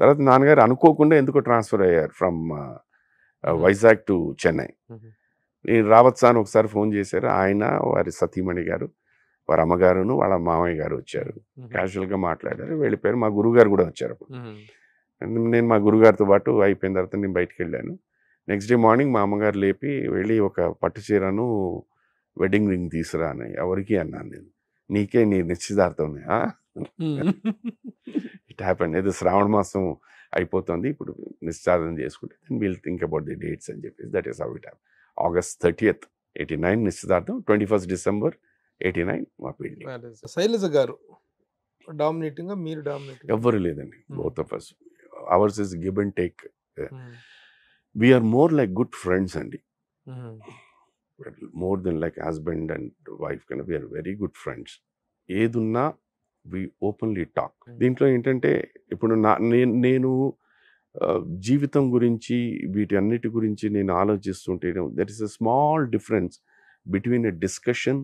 తర్వాత నాన్నగారు అనుకోకుండా ఎందుకో ట్రాన్స్ఫర్ అయ్యారు ఫ్రమ్ వైజాగ్ టు చెన్నై నేను రావత్ సార్ ఒకసారి ఫోన్ చేశారు ఆయన వారి సతీమణి గారు వారి అమ్మగారును వాళ్ళ మామయ్య గారు వచ్చారు క్యాజువల్గా మాట్లాడారు వెళ్ళిపోయారు మా గురువుగారు కూడా వచ్చారు నేను మా గురుగారితో పాటు అయిపోయిన తర్వాత నేను బయటకు వెళ్ళాను నెక్స్ట్ డే మార్నింగ్ మా అమ్మగారు లేపి వెళ్ళి ఒక పట్టు చీరను వెడ్డింగ్ రింగ్ తీసురా అని ఎవరికి అన్నాను నేను నీకే నీ నిశ్చితార్థం ఇట్ హ్యాపెన్ అండ్ శ్రావణ మాసం అయిపోతుంది ఇప్పుడు నిశ్చితార్థం చేసుకుంటే then we'll think about the dates అని చెప్పేసి దట్ ఈస్ అవిట్ హ్యాప్ ఆగస్ట్ థర్టీఎత్ ఎయిటీ నైన్ నిశ్చితార్థం twenty first December eighty nine మా పెళ్లి శైలజ గారు డామినేటింగ్ మీరు డామినేట్ ఎవ్వరు లేదండి both of ours is give and take we're more like good friends అండి more then like husband and wife కన్నా వీఆర్ వెరీ గుడ్ ఫ్రెండ్స్ ఏదున్నా we openly talk దీంట్లో ఏంటంటే ఇప్పుడు నా నేను నేను జీవితం గురించి వీటి అన్నిటి గురించి నేను ఆలోచిస్తుంటే that is a small difference between a discussion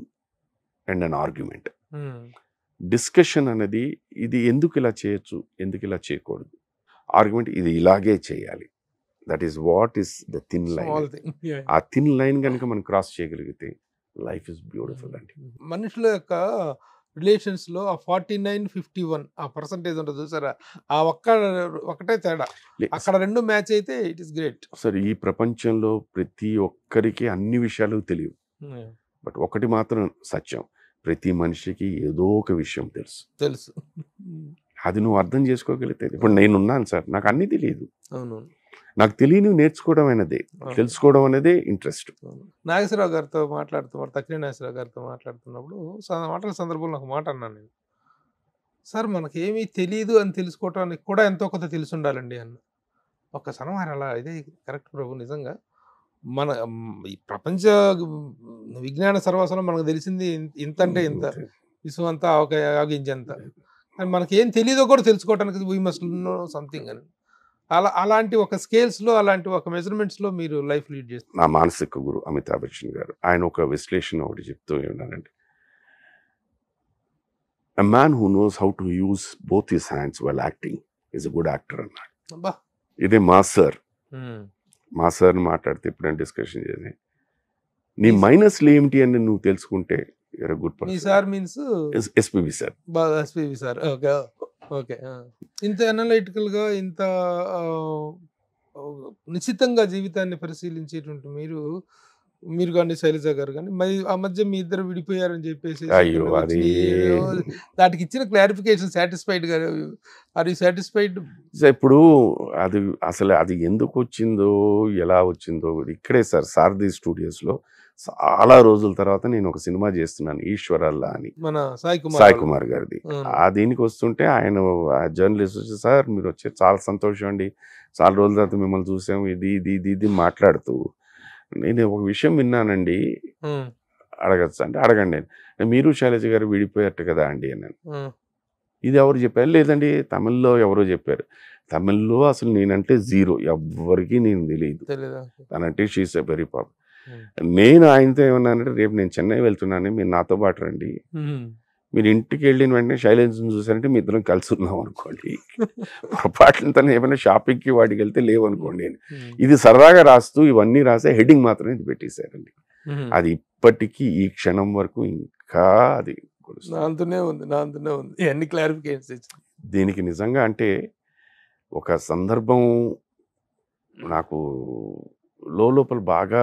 and an argument discussion అనేది ఇది ఎందుకు ఇలా చేయొచ్చు ఎందుకు ఇలా చేయకూడదు ఆర్గ్యుమెంట్ ఇది ఇలాగే చేయాలి that is what is the thin line ఆ థిన్ లైన్ కనుక మనం క్రాస్ చేయగలిగితే లైఫ్ ఇస్ బ్యూటిఫుల్ అండి మనుషుల యొక్క రిలేషన్స్లో ఆ ఫార్టీ నైన్ ఫిఫ్టీ వన్ ఆ పర్సంటేజ్ ఉంటుంది చూసారా ఆ ఒక్క ఒకటే తేడా అక్కడ రెండు మ్యాచ్ అయితే ఇట్ ఇస్ గ్రేట్ సార్ ఈ ప్రపంచంలో ప్రతి ఒక్కరికి అన్ని విషయాలు తెలియవు hmm. బట్ ఒకటి మాత్రం సత్యం ప్రతి మనిషికి ఏదో ఒక విషయం తెలుసు తెలుసు అది నువ్వు అర్థం చేసుకోగలిగితే ఇప్పుడు నేనున్నాను సార్ నాకు అన్నీ తెలియదు అవును నాకు తెలియని నేర్చుకోవడం అనేది తెలుసుకోవడం అనేది ఇంట్రెస్ట్ నాగేశ్వరరావు గారితో మాట్లాడుతున్నారు తక్కిన నాగేశ్వరరావు గారితో మాట్లాడుతున్నప్పుడు మాట్లాడిన సందర్భంలో ఒక మాట అన్నాను నేను సార్ మనకి ఏమీ తెలియదు అని తెలుసుకోవడానికి కూడా ఎంతో కొంత తెలిసి ఉండాలండి అన్న ఒక సన్మానం అలా ఇదే కరెక్ట్ ప్రభు నిజంగా మన ఈ ప్రపంచ విజ్ఞాన సర్వాసనం మనకు తెలిసింది ఇంత అంటే ఇంత విశ్వంతా ఆగించేంత ఆగించంత కానీ మనకి ఏం తెలియదో కూడా తెలుసుకోవడానికి వీ మస్ట్ నో సంథింగ్ అని అలా అలాంటి ఒక స్కేల్స్లో అలాంటి ఒక మెజర్మెంట్స్లో మీరు లైఫ్ లీడ్ చేస్తారు నా మానసిక గురు అమితాబ్ బచ్చన్ గారు ఆయన ఒక విశ్లేషణ ఒకటి చెప్తూ ఉన్నానండి a man who knows how to use both his hands well acting is a good actor అన్నాడు ఇదే మా సార్ మా సార్ని మాట్లాడితే ఇప్పుడు డిస్కషన్ చేసి నీ మైనస్లు ఏమిటి అని నువ్వు తెలుసుకుంటే good person sir means SPB sir SPB sir okay ఇంత అనలైటికల్ గా ఇంత నిశ్చితంగా జీవితాన్ని పరిశీలించేటువంటి మీరు మీరు కానీ శైలజ గారు కానీ మరి ఆ మధ్య మీ ఇద్దరు విడిపోయారని చెప్పేసి అయ్యో అది దానికి ఇచ్చిన క్లారిఫికేషన్ సాటిస్ఫైడ్ గారు అది సాటిస్ఫైడ్ ఇప్పుడు అది అసలు అది ఎందుకు వచ్చిందో ఎలా వచ్చిందో ఇక్కడే సార్ సారథి స్టూడియోస్లో చాలా రోజుల తర్వాత నేను ఒక సినిమా చేస్తున్నాను ఈశ్వరల్లా అని సాయి కుమార్ గారిది ఆ దీనికి వస్తుంటే ఆయన జర్నలిస్ట్ వచ్చి సార్ మీరు వచ్చి చాలా సంతోషం అండి చాలా రోజుల తర్వాత మిమ్మల్ని చూసాము ఇది ఇది ఇది ఇది మాట్లాడుతూ నేను ఒక విషయం విన్నానండి అడగచ్చు అంటే అడగండి మీరు శైలజ గారు విడిపోయారు కదా అండి అన్నాను ఇది ఎవరు చెప్పారు లేదండి తమిళ్లో ఎవరో చెప్పారు తమిళ్లో అసలు నేనంటే జీరో ఎవరికి నేను తెలియదు తనంటే షీస్ ఎ వెరీ పాపులర్ నేను ఆయనతో ఏమన్నానంటే రేపు నేను చెన్నై వెళ్తున్నాను మీరు నాతో పాటు రండి మీరు ఇంటికి వెళ్ళిన వెంటనే శైలేంద్రని చూసారంటే మీ ఇద్దరం కలిసి ఉన్నాం అనుకోండి పొరపాట్ల ఏమైనా షాపింగ్కి వాటికి వెళ్తే లేవనుకోండి ఇది సరదాగా రాస్తూ ఇవన్నీ రాసే హెడ్డింగ్ మాత్రమే ఇది పెట్టేశారండి అది ఇప్పటికీ ఈ క్షణం వరకు ఇంకా అది ఉంది ఉంది ఎన్ని దీనికి నిజంగా అంటే ఒక సందర్భం నాకు లోపల బాగా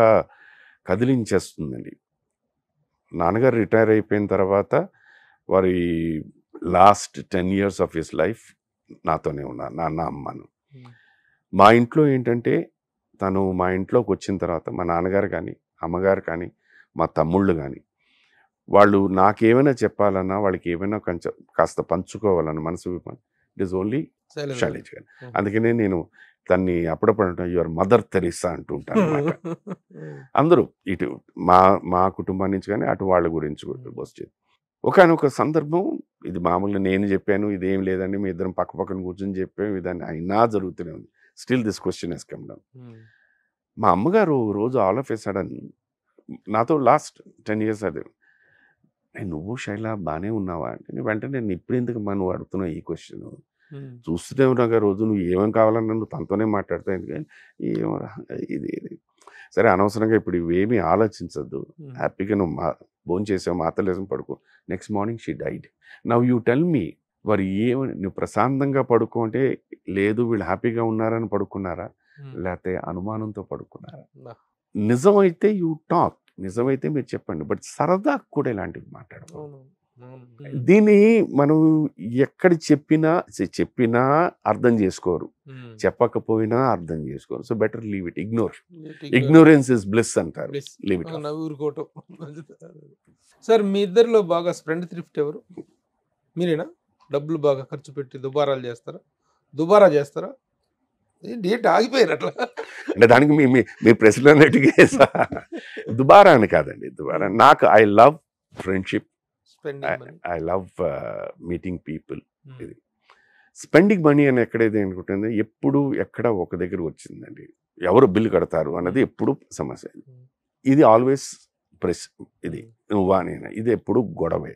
కదిలించేస్తుందండి నాన్నగారు రిటైర్ అయిపోయిన తర్వాత వారి last ten years of his life నాతోనే ఉన్నా నాన్న అమ్మను మా ఇంట్లో ఏంటంటే తను మా ఇంట్లోకి వచ్చిన తర్వాత మా నాన్నగారు కానీ అమ్మగారు కానీ మా తమ్ముళ్ళు కానీ వాళ్ళు నాకేమైనా చెప్పాలన్నా వాళ్ళకి ఏమైనా కొంచెం కాస్త పంచుకోవాలన్న మనసు ఇట్ ఈస్ ఓన్లీ శైలేజ్ అందుకనే నేను దాన్ని అప్పుడప్పుడు యువర్ మదర్ తెరిస్తా అంటూ ఉంటాను అందరూ ఇటు మా మా కుటుంబం నుంచి కానీ అటు వాళ్ళ గురించి వచ్చేది ఒకనొక సందర్భం ఇది మామూలుగా నేను చెప్పాను ఇదేం లేదండి మీ ఇద్దరం పక్క పక్కన కూర్చొని చెప్పాము ఇదని అయినా జరుగుతూనే ఉంది still this question is come down మా అమ్మగారు రోజు ఆల్ ఆఫ్ ఏ సడన్ నాతో లాస్ట్ టెన్ ఇయర్స్ అదే నువ్వు శైలా బాగానే ఉన్నావా అంటే వెంటనే నేను ఇప్పుడు ఎందుకు మనం అడుగుతున్నావు ఈ క్వశ్చన్ చూస్తూనే గారు రోజు నువ్వు ఏమేమి కావాలని నువ్వు తనతోనే మాట్లాడతా ఎందుకంటే ఇది ఇది సరే అనవసరంగా ఇప్పుడు ఇవేమి ఆలోచించద్దు హ్యాపీగా నువ్వు మా భోజనం చేసావు మాతలేసం పడుకో next morning she died now you tell me వారు ఏమని నువ్వు ప్రశాంతంగా అంటే లేదు వీళ్ళు హ్యాపీగా ఉన్నారని పడుకున్నారా లేకపోతే అనుమానంతో పడుకున్నారా నిజమైతే యూ టాక్ నిజమైతే మీరు చెప్పండి బట్ సరదా కూడా ఇలాంటివి మాట్లాడుకో దీన్ని మనం ఎక్కడ చెప్పినా చెప్పినా అర్థం చేసుకోరు చెప్పకపోయినా అర్థం చేసుకోరు so better leave it ignore ignorance is bless అంటారు సార్ మీ ఇద్దరిలో బాగా స్ప్రెండ్ థ్రిఫ్ట్ ఎవరు మీరేనా డబ్బులు బాగా ఖర్చు పెట్టి దుబారాలు చేస్తారా దుబారా చేస్తారా డేట్ ఆగిపోయారు అట్లా అంటే దానికి మీ మీ ప్రశ్న అన్నట్టుగా దుబారా అని కాదండి దుబారా నాకు I love friendship I love meeting people ఇది స్పెండింగ్ మనీ అని ఎక్కడైతే అనుకుంటుంది ఎప్పుడు ఎక్కడ ఒక దగ్గర వచ్చిందండి ఎవరు బిల్లు కడతారు అన్నది ఎప్పుడు సమస్య ఇది ఆల్వేస్ ప్రెస్ ఇది నువ్వా నేను ఇది ఎప్పుడు గొడవే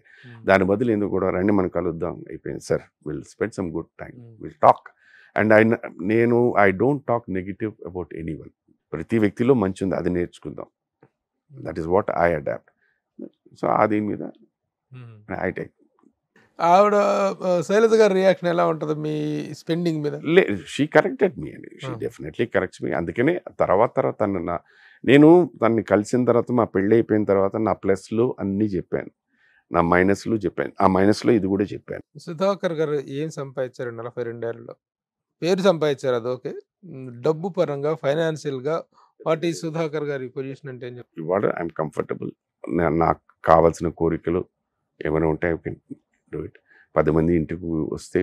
దాని బదులు ఎందుకు గొడవ రండి మనం కలుద్దాం అయిపోయింది sir will spend some good time will talk and I నేను I don't talk negative about any one ప్రతి వ్యక్తిలో మంచి ఉంది అది నేర్చుకుందాం that is what I adapt so అది మీద హైటెక్ ఆవిడ శైలజ గారి రియాక్షన్ ఎలా ఉంటుంది మీ స్పెండింగ్ మీద లేదు షీ కరెక్టెడ్ మీ అండి షీ డెఫినెట్లీ కరెక్ట్స్ మీ అందుకనే తర్వాత తర్వాత తను నా నేను తన్ని కలిసిన తర్వాత మా పెళ్ళి అయిపోయిన తర్వాత నా ప్లస్లు అన్నీ చెప్పాను నా మైనస్లు చెప్పాను ఆ మైనస్లో ఇది కూడా చెప్పాను సుధాకర్ గారు ఏం సంపాదించారు నలభై రెండేళ్ళలో పేరు సంపాదించారు అది ఓకే డబ్బు పరంగా ఫైనాన్షియల్గా వాటి సుధాకర్ గారి పొజిషన్ అంటే ఇవాళ ఐఎమ్ కంఫర్టబుల్ నాకు కావాల్సిన కోరికలు ఏమైనా ఉంటే డూ ఇట్ పది మంది ఇంటికి వస్తే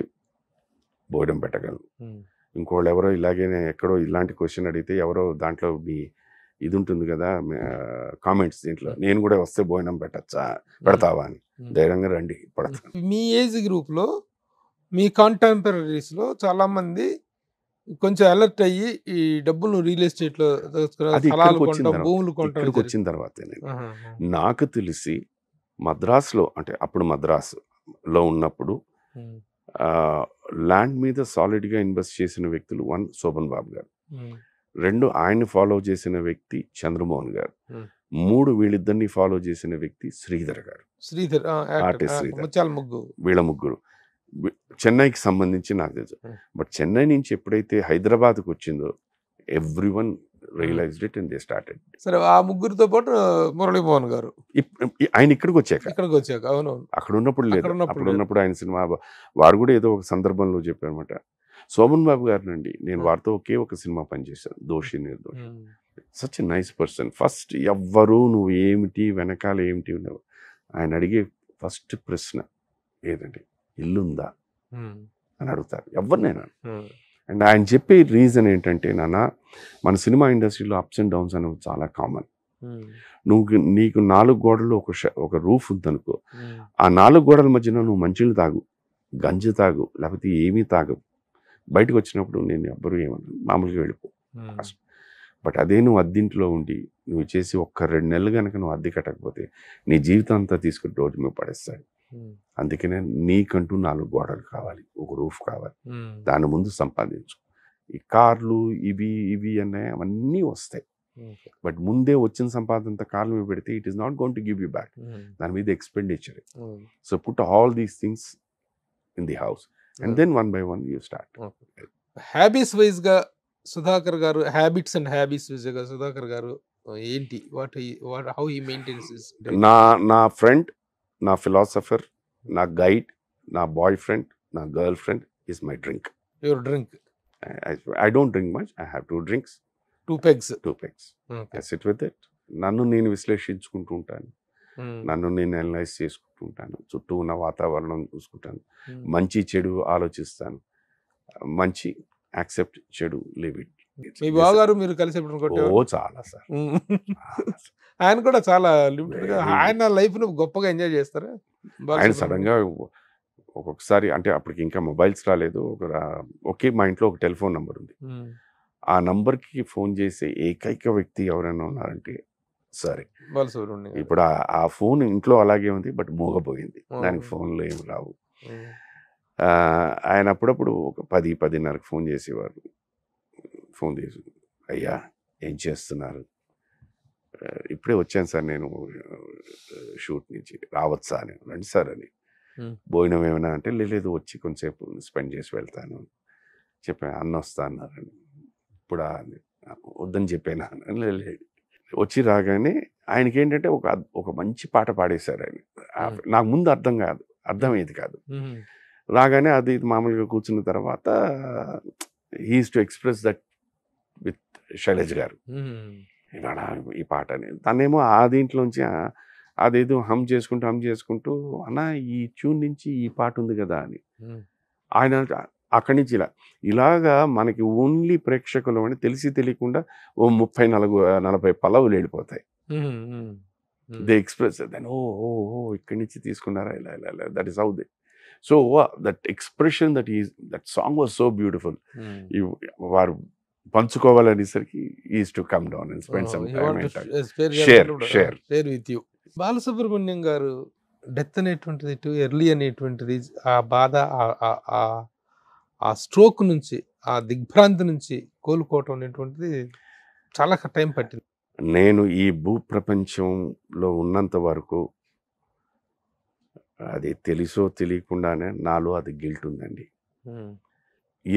బోర్డం పెట్టగలను hmm. ఇంకోళ్ళు ఎవరో ఇలాగే ఎక్కడో ఇలాంటి క్వశ్చన్ అడిగితే ఎవరో దాంట్లో మీ ఇది ఉంటుంది కదా కామెంట్స్ దీంట్లో hmm. నేను కూడా వస్తే భోజనం పెట్టచ్చా hmm. పెడతావా అని ధైర్యంగా రండి పడతా మీ ఏజ్ గ్రూప్లో మీ కాంటెంపరీస్లో చాలామంది కొంచెం అలర్ట్ అయ్యి ఈ డబ్బులు రియల్ ఎస్టేట్లో భూములు ఇక్కడికి వచ్చిన తర్వాత నాకు తెలిసి మద్రాసులో అంటే అప్పుడు మద్రాసులో ఉన్నప్పుడు ల్యాండ్ మీద సాలిడ్గా ఇన్వెస్ట్ చేసిన వ్యక్తులు వన్ శోభన్ బాబు గారు రెండు ఆయన్ని ఫాలో చేసిన వ్యక్తి చంద్రమోహన్ గారు మూడు వీళ్ళిద్దరిని ఫాలో చేసిన వ్యక్తి శ్రీధర్ గారు శ్రీధర్ శ్రీధర్ వీళ్ళ ముగ్గురు చెన్నైకి సంబంధించి నాకు తెలుసు బట్ చెన్నై నుంచి ఎప్పుడైతే హైదరాబాద్కి వచ్చిందో every one realised it in the started సరే ఆ ముగ్గురితో పాటు మురళీమోహన్ గారు ఆయన ఇక్కడికి వచ్చాక ఇక్కడికి వచ్చాక అవును అక్కడ ఉన్నప్పుడు లేదు అక్కడ ఉన్నప్పుడు ఆయన సినిమా వారు కూడా ఏదో ఒక సందర్భంలో చెప్పారు అనమాట సోమన్ బాబు గారినండి నేను వారితో ఒకే ఒక సినిమా పనిచేశాను Doshi Nirdoshi such a nice person first ఎవ్వరు నువ్వు ఏమిటి వెనకాల ఏమిటి ఉండవు ఆయన అడిగే ఫస్ట్ ప్రశ్న ఏదండి ఇల్లుందా అని అడుగుతారు ఎవరినైనా అండ్ ఆయన చెప్పే రీజన్ ఏంటంటే నాన్న మన సినిమా ఇండస్ట్రీలో అప్స్ అండ్ డౌన్స్ అనేవి చాలా కామన్ hmm. నువ్వు నీకు నాలుగు గోడలు ఒక ఒక రూఫ్ ఉందనుకో hmm. ఆ నాలుగు గోడల మధ్యన నువ్వు మంచిలు తాగు గంజి తాగు లేకపోతే ఏమీ తాగవు బయటకు వచ్చినప్పుడు నేను ఎవ్వరూ ఏమన్నా మామూలుగా వెళ్ళిపో బట్ hmm. అదే నువ్వు అద్దింట్లో ఉండి నువ్వు చేసి ఒక్క రెండు నెలలు కనుక నువ్వు అద్దె కట్టకపోతే నీ జీవితం అంతా తీసుకుని రోడ్డు మీద పడేస్తాడు అందుకనే నీకంటూ నాలుగు గోడలు కావాలి ఒక రూఫ్ కావాలి దాని ముందు సంపాదించు ఈ కార్లు ఇవి ఇవి అనే అవన్నీ వస్తాయి బట్ ముందే వచ్చిన సంపాదనతో కార్లు మీద పెడితే it is not going to give you back దాని మీద expenditure so put all these things in the house and then one by one you start habits వైజ్గా సుధాకర్ గారు హ్యాబిట్స్ అండ్ హ్యాబిట్స్ గా సుధాకర్ గారు ఏంటి what what how he maintains నా నా friend నా philosopher నా గైడ్ నా బాయ్ ఫ్రెండ్ నా girl friend is my drink your drink I don't drink much I have two drinks two pegs two pegs I sit with it నన్ను నేను విశ్లేషించుకుంటూ ఉంటాను hmm. నన్ను నేను అనలైజ్ చేసుకుంటూ ఉంటాను చుట్టూ ఉన్న వాతావరణం చూసుకుంటాను hmm. మంచి చెడు ఆలోచిస్తాను మంచి యాక్సెప్ట్ చెడు లివ్ ఇట్ మీ బావగారు మీరు కలిసి ఓ చాలా సార్ ఆయన కూడా చాలా గా ఆయన లైఫ్ను గొప్పగా ఎంజాయ్ చేస్తారు ఆయన సడన్గా ఒక్కొక్కసారి అంటే అప్పటికి ఇంకా మొబైల్స్ రాలేదు ఒక ఒకే మా ఇంట్లో ఒక టెలిఫోన్ నెంబర్ ఉంది ఆ కి ఫోన్ చేసే ఏకైక వ్యక్తి ఎవరైనా ఉన్నారంటే సరే ఇప్పుడు ఆ ఫోన్ ఇంట్లో అలాగే ఉంది బట్ మూగపోయింది దానికి ఫోన్లో ఏమి రావు ఆయన అప్పుడప్పుడు ఒక పది పదిన్నరకు ఫోన్ చేసేవారు ఫోన్ చేసి అయ్యా ఏం చేస్తున్నారు ఇప్పుడే వచ్చాను సార్ నేను షూట్ నుంచి రావచ్చా అని రండి సార్ అని భోజనం ఏమైనా అంటే లేదు వచ్చి కొంచెంసేపు స్పెండ్ చేసి వెళ్తాను చెప్పాను అన్న వస్తా అన్నారని ఇప్పుడా అని వద్దని చెప్పాను లేదు వచ్చి రాగానే ఆయనకి ఏంటంటే ఒక ఒక మంచి పాట పాడేశారు ఆయన నాకు ముందు అర్థం కాదు అర్థమయ్యేది కాదు రాగానే అది మామూలుగా కూర్చున్న తర్వాత he's to express that with Shailaj garu ఇవాళ ఈ పాట అని తనేమో ఆ దీంట్లోంచి అదేదో హమ్ చేసుకుంటూ హమ్ చేసుకుంటూ అన్న ఈ ట్యూన్ నుంచి ఈ పాట ఉంది కదా అని ఆయన అక్కడి నుంచి ఇలా ఇలాగా మనకి ఓన్లీ ప్రేక్షకులు అని తెలిసి తెలియకుండా ఓ ముప్పై నలుగు నలభై పల్లవులు వెళ్ళిపోతాయి దే ఎక్స్ప్రెస్ దాని ఓ ఓ ఓ ఇక్కడి నుంచి తీసుకున్నారా ఇలా ఇలా ఇలా that is how they so that expression that is that song was so beautiful వారు పంచుకోవాలనేసరికి is to come down and spend some time share share share with you Balasubrahmanyam garu death అనేటువంటిది టు ఎర్లీ అనేటువంటిది ఆ బాధ ఆ స్ట్రోక్ నుంచి ఆ దిగ్భ్రాంతి నుంచి కోలుకోవటం అనేటువంటిది చాలా టైం పట్టింది నేను ఈ భూ ప్రపంచంలో ఉన్నంత వరకు అది తెలుసో తెలియకుండానే నాలో అది గిల్ట్ ఉందండి hmm.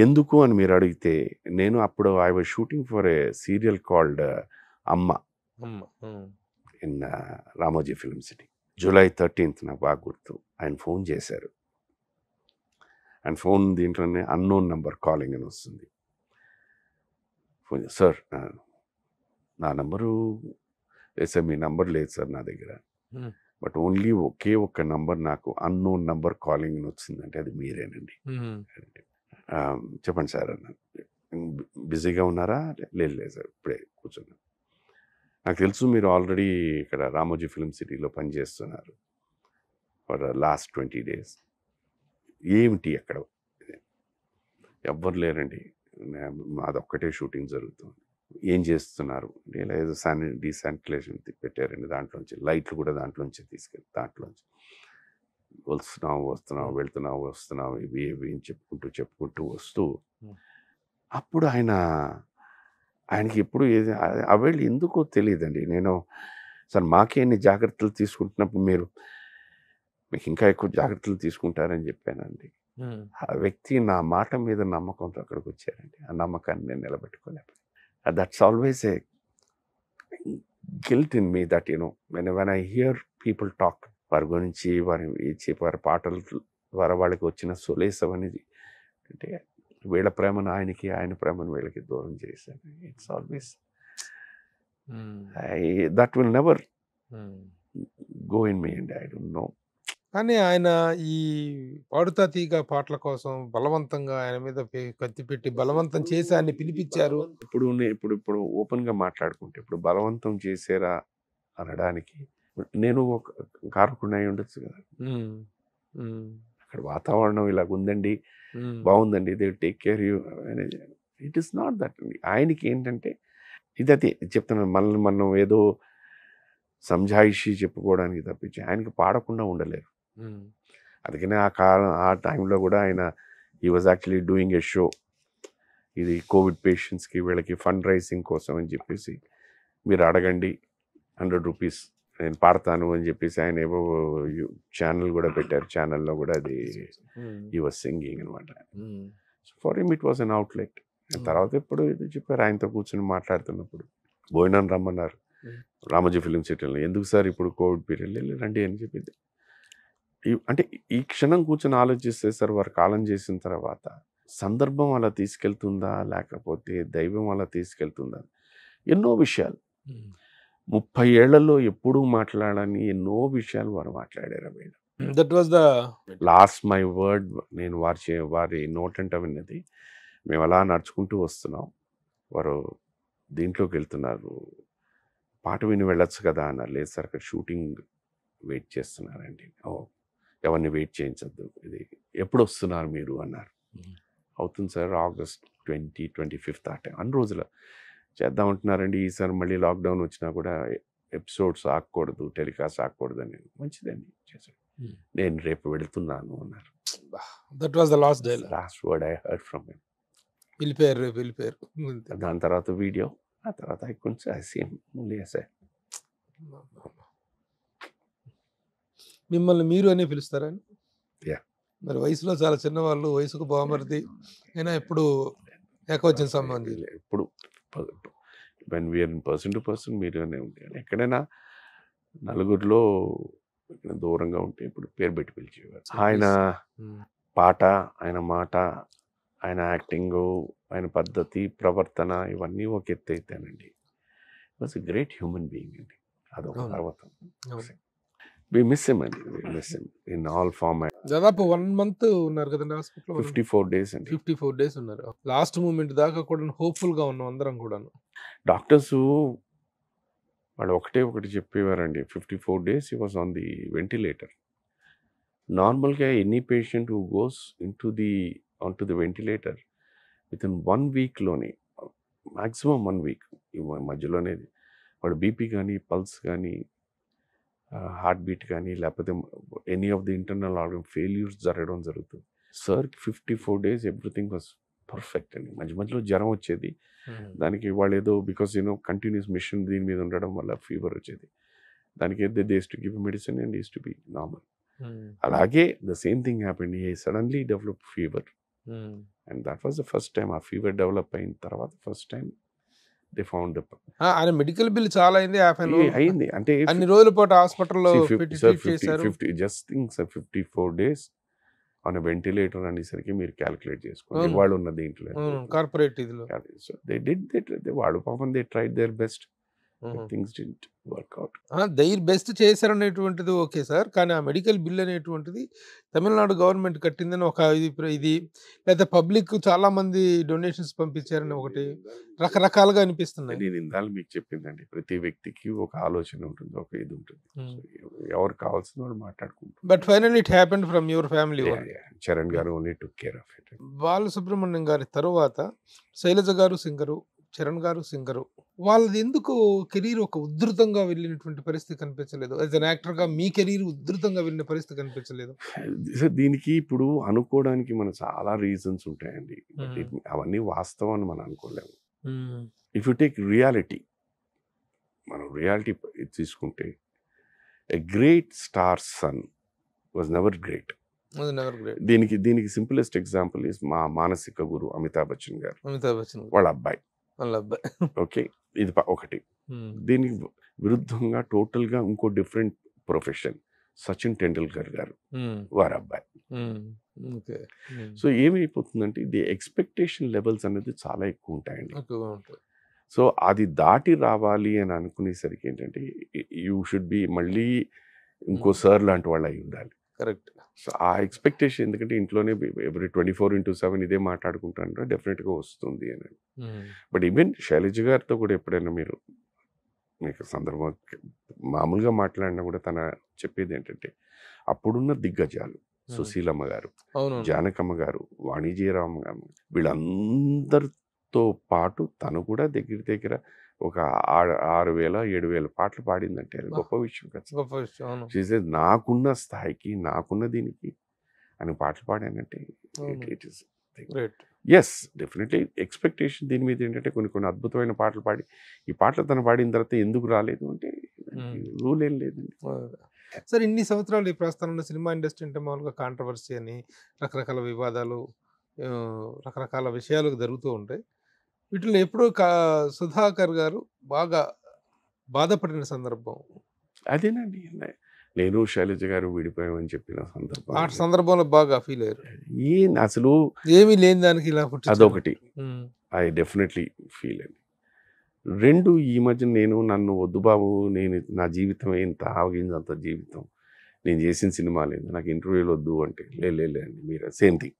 ఎందుకు అని మీరు అడిగితే నేను అప్పుడు I was shooting for a serial called Amma in Ramoji film city July thirteenth నాకు బాగా గుర్తు ఆయన ఫోన్ చేశారు అండ్ ఫోన్ దీంట్లోనే అన్నోన్ నంబర్ కాలింగ్ అని వస్తుంది ఫోన్ సార్ నా నంబరు సార్ మీ నంబర్ లేదు సార్ నా దగ్గర బట్ ఓన్లీ ఒకే ఒక్క నంబర్ నాకు అన్నోన్ నంబర్ కాలింగ్ అని వచ్చిందంటే అది మీరేనండి చెప్పండి సార్ అన్నాను బిజీగా ఉన్నారా లేదు లేదు సార్ ఇప్పుడే కూర్చున్నాను నాకు తెలుసు మీరు ఆల్రెడీ ఇక్కడ రామోజీ ఫిల్మ్ సిటీలో పనిచేస్తున్నారు ఫర్ లాస్ట్ ట్వంటీ డేస్ ఏమిటి అక్కడ ఎవ్వరు లేరండి అదొక్కటే షూటింగ్ జరుగుతుంది ఏం చేస్తున్నారు అంటే ఏదో శాని డీశానిటైజేషన్ పెట్టారండి దాంట్లోంచి లైట్లు కూడా దాంట్లోంచి తీసుకెళ్ళి దాంట్లోంచి వస్తున్నాం వస్తున్నాం వెళ్తున్నాం వస్తున్నాం ఇవి ఇవి చెప్పుకుంటూ చెప్పుకుంటూ వస్తూ అప్పుడు ఆయన ఆయనకి ఎప్పుడు ఏది అవేళ్ళు ఎందుకో తెలియదండి నేను సార్ మాకే ఎన్ని జాగ్రత్తలు తీసుకుంటున్నప్పుడు మీరు మీకు ఇంకా ఎక్కువ జాగ్రత్తలు తీసుకుంటారని చెప్పానండి ఆ వ్యక్తి నా మాట మీద నమ్మకంతో అక్కడికి వచ్చారండి ఆ నమ్మకాన్ని నేను నిలబెట్టుకోలేదు that's always a guilt in me that no when when I hear people talk వారి గురించి వారి ఇచ్చి వారి పాటల ద్వారా వాళ్ళకి వచ్చిన సులేసం అనేది అంటే వీళ్ళ ప్రేమను ఆయనకి ఆయన ప్రేమను వీళ్ళకి దూరం చేశాను it's always I that will never go in me and I don't know కానీ ఆయన ఈ పాడుతా తీగ పాటల కోసం బలవంతంగా ఆయన మీద కత్తి పెట్టి బలవంతం చేసి ఆయన పిలిపించారు ఇప్పుడు ఇప్పుడు ఇప్పుడు ఓపెన్గా మాట్లాడుకుంటే ఇప్పుడు బలవంతం చేసారా అనడానికి నేను ఒక కారకుండా అయి ఉండొచ్చు కదా అక్కడ వాతావరణం ఇలా ఉందండి బాగుందండి దే టేక్ కేర్ యూ అనేది ఇట్ ఈస్ నాట్ దట్ అండి ఆయనకి ఏంటంటే ఇది అది చెప్తున్నాను మనల్ని మనం ఏదో సంజాయిషి చెప్పుకోవడానికి తప్పించి ఆయనకి పాడకుండా ఉండలేరు అందుకనే ఆ కాలం ఆ టైంలో కూడా ఆయన ఈ was actually doing a show ఇది కోవిడ్ పేషెంట్స్కి వీళ్ళకి ఫండ్ రైజింగ్ కోసం అని చెప్పేసి మీరు అడగండి హండ్రెడ్ రూపీస్ నేను పాడతాను అని చెప్పేసి ఆయన ఏవో ఛానల్ కూడా పెట్టారు ఛానల్లో కూడా అది ఈ వాజ్ సింగింగ్ అనమాట for him it was an outlet తర్వాత ఎప్పుడు ఇది చెప్పారు ఆయనతో కూర్చొని మాట్లాడుతున్నప్పుడు భోజనం రమ్మన్నారు రామోజీ ఫిలిం సిటీలో ఎందుకు సార్ ఇప్పుడు కోవిడ్ పీరియడ్ రండి అని చెప్పింది అంటే ఈ క్షణం కూర్చొని ఆలోచిస్తే సార్ వారు కాలం చేసిన తర్వాత సందర్భం అలా తీసుకెళ్తుందా లేకపోతే దైవం అలా తీసుకెళ్తుందా ఎన్నో విషయాలు ముప్పై ఏళ్లలో ఎప్పుడూ మాట్లాడని ఎన్నో విషయాలు వారు మాట్లాడారు ఆయన that was the last my word నేను వారి చే వారి నోట్ అంటే విన్నది మేము అలా నడుచుకుంటూ వస్తున్నాం వారు దీంట్లోకి వెళ్తున్నారు పాట విని వెళ్ళొచ్చు కదా అన్నారు లేదు సార్ అక్కడ షూటింగ్ వెయిట్ చేస్తున్నారండి ఓ ఎవరిని వెయిట్ చేయించద్దు ఇది ఎప్పుడు వస్తున్నారు మీరు అన్నారు hmm. అవుతుంది sir August twenty twenty fifth ఆ టైం అన్ని రోజుల చేద్దాం అంటున్నారండి ఈసారి మళ్ళీ లాక్డౌన్ వచ్చినా కూడా ఎపిసోడ్స్ ఆకూడదు టెలికాస్ట్ ఆకూడదు అని మంచిదండి చేశాడు నేను రేపు వెళుతున్నాను అన్నారు that was the last last word I from దాని తర్వాత వీడియో ఆ తర్వాత మిమ్మల్ని మీరు అని పిలుస్తారని మరి వయసులో చాలా చిన్నవాళ్ళు వయసుకు బాగుమరిది అయినా ఎప్పుడు ఏకవచన సంబంధి ఇప్పుడు when we're person to person మీరుగానే ఉంది ఎక్కడైనా నలుగురిలో దూరంగా ఉంటే ఇప్పుడు పేరు పెట్టి పిలిచేవారు ఆయన పాట ఆయన మాట ఆయన యాక్టింగ్ ఆయన పద్ధతి ప్రవర్తన ఇవన్నీ ఒక ఎత్తు అయితేనండి was a great human being అండి అదొక పర్వతం వి మిస్ హిమ్ అండి miss him in all format దాదాపు వన్ మంత్ ఉన్నారు కదండి హాస్పిటల్ ఫిఫ్టీ ఫోర్ డేస్ అండి ఫిఫ్టీ ఫోర్ డేస్ ఉన్నారు లాస్ట్ మూమెంట్ దాకా కూడా హోప్ఫుల్ గా ఉన్నాం అందరం కూడాను డాక్టర్స్ వాళ్ళు ఒకటే ఒకటి చెప్పేవారండి ఫిఫ్టీ ఫోర్ డేస్ ఈ వాజ్ ఆన్ ది వెంటిలేటర్ నార్మల్గా any patient who goes in to the on to the ventilator with in one వీక్లోనే మ్యాక్సిమం వన్ వీక్ మధ్యలోనేది వాడు బీపీ కానీ పల్స్ కానీ హార్ట్ బీట్ కానీ లేకపోతే any of the internal organ failures జరగడం జరుగుతుంది sir fifty four days everything was perfect అండి మధ్య మధ్యలో జ్వరం వచ్చేది దానికి వాళ్ళు ఏదో బికాస్ యూనో కంటిన్యూస్ మిషన్ దీని మీద ఉండడం వల్ల ఫీవర్ వచ్చేది దానికి ఏదో days to give medicine and is to be normal అలాగే the same thing happen a suddenly develop fever and that was the first time ఆ ఫీవర్ డెవలప్ అయిన తర్వాత ఫస్ట్ టైం దే ఫౌండ్ ఆయన మెడికల్ బిల్ చాలా అయింది యాభై అయింది అంటే అన్ని రోజుల పాటు హాస్పిటల్లో fifty just thing sir fifty four days on ventilator అనేసరికి మీరు క్యాలిక్యులేట్ చేసుకోండి వాళ్ళు ఉన్న దీంట్లో కార్పొరేట్ ఇదిలో దే డిడ్ దే వాడు పాపం they try their best things didn't out their best చేశారనేటువంటిది ఓకే సార్ కానీ ఆ మెడికల్ బిల్ అనేటువంటిది తమిళనాడు గవర్నమెంట్ కట్టిందని ఒక ఇది ఇది లేదా పబ్లిక్ చాలా మంది డొనేషన్స్ పంపించారని ఒకటి రకరకాలుగా అనిపిస్తున్నాయి నేను ఇందాలు మీకు చెప్పిందండి ప్రతి వ్యక్తికి ఒక ఆలోచన ఉంటుంది ఒక ఇది ఉంటుంది hmm. ఎవరు కావాల్సిన వాళ్ళు మాట్లాడుకుంటారు but final it happen from your family Charan garu only took care of it Balasubrahmanyam గారి తరువాత శైలజ గారు సింగరు చరణ్ గారు సింగరు వాళ్ళది ఎందుకు కెరీర్ ఒక ఉధృతంగా వెళ్ళినటువంటి పరిస్థితి కనిపించలేదు యాజ్ అన్ యాక్టర్గా మీ కెరీర్ ఉధృతంగా వెళ్ళిన పరిస్థితి కనిపించలేదు సార్ దీనికి ఇప్పుడు అనుకోవడానికి మన చాలా రీజన్స్ ఉంటాయండి అవన్నీ వాస్తవాన్ని మనం అనుకోలేము ఇఫ్ యు టేక్ రియాలిటీ మనం రియాలిటీ తీసుకుంటే a great star son was never great దీనికి దీనికి సింపులెస్ట్ ఎగ్జాంపుల్ ఇస్ మా మానసిక గురు అమితాబ్ బచ్చన్ గారు అమితాబ్ బచ్చన్ వాళ్ళ అబ్బాయి ఓకే ఇది ఒకటి దీనికి విరుద్ధంగా టోటల్గా ఇంకో డిఫరెంట్ ప్రొఫెషన్ సచిన్ టెండూల్కర్ గారు వారు అబ్బాయి సో ఏమైపోతుందంటే ఇది ఎక్స్పెక్టేషన్ లెవెల్స్ అనేది చాలా ఎక్కువ ఉంటాయండి సో అది దాటి రావాలి అని అనుకునేసరికి ఏంటంటే యూ షుడ్ బి మళ్ళీ ఇంకో సార్ లాంటి వాళ్ళు అయి ఉండాలి కరెక్ట్ సో ఆ ఎక్స్పెక్టేషన్ ఎందుకంటే ఇంట్లోనే every twenty four into seven ఇదే మాట్లాడుకుంటాను డెఫినెట్గా వస్తుంది అని బట్ ఈవెన్ శైలజ గారితో కూడా ఎప్పుడైనా మీరు మీకు సందర్భం మామూలుగా మాట్లాడినా కూడా తన చెప్పేది ఏంటంటే అప్పుడున్న దిగ్గజాలు సుశీలమ్మ గారు జానకమ్మ గారు వాణిజీరామ్మ గారు వీళ్ళందరితో పాటు తను కూడా దగ్గర దగ్గర ఒక ఆరు ఆరు వేల ఏడు వేల పాటలు పాడిందంటే అది గొప్ప విషయం కదా గొప్ప విషయం నాకున్న స్థాయికి నాకున్న దీనికి అని పాటలు పాడానంటే it is is definitely expectation దీని మీద ఏంటంటే కొన్ని కొన్ని అద్భుతమైన పాటలు పాడి ఈ పాటలు తను పాడిన తర్వాత ఎందుకు రాలేదు అంటే రూల్ ఏం లేదండి సార్ ఇన్ని సంవత్సరాలు ఈ ప్రస్తుతంలో సినిమా ఇండస్ట్రీ అంటే మామూలుగా కాంట్రవర్సీ అని రకరకాల వివాదాలు రకరకాల విషయాలు జరుగుతూ ఉంటాయి వీటిని ఎప్పుడో కా సుధాకర్ గారు బాగా బాధపడిన సందర్భం అదేనండి నేను శైలజ గారు విడిపోయామని చెప్పిన సందర్భం ఆ సందర్భంలో బాగా ఫీల్ అయ్యారు ఏం అసలు ఏమీ లేని దానికి ఇలా అదొకటి ఐ డెఫినెట్లీ ఫీల్ అండి రెండు ఈ మధ్య నేను నన్ను వద్దు బాబు నేను నా జీవితం ఇంత ఆవగింది అంత జీవితం నేను చేసిన సినిమా లేదు నాకు ఇంటర్వ్యూలు వద్దు అంటే లే లే లే అండి మీరు same thing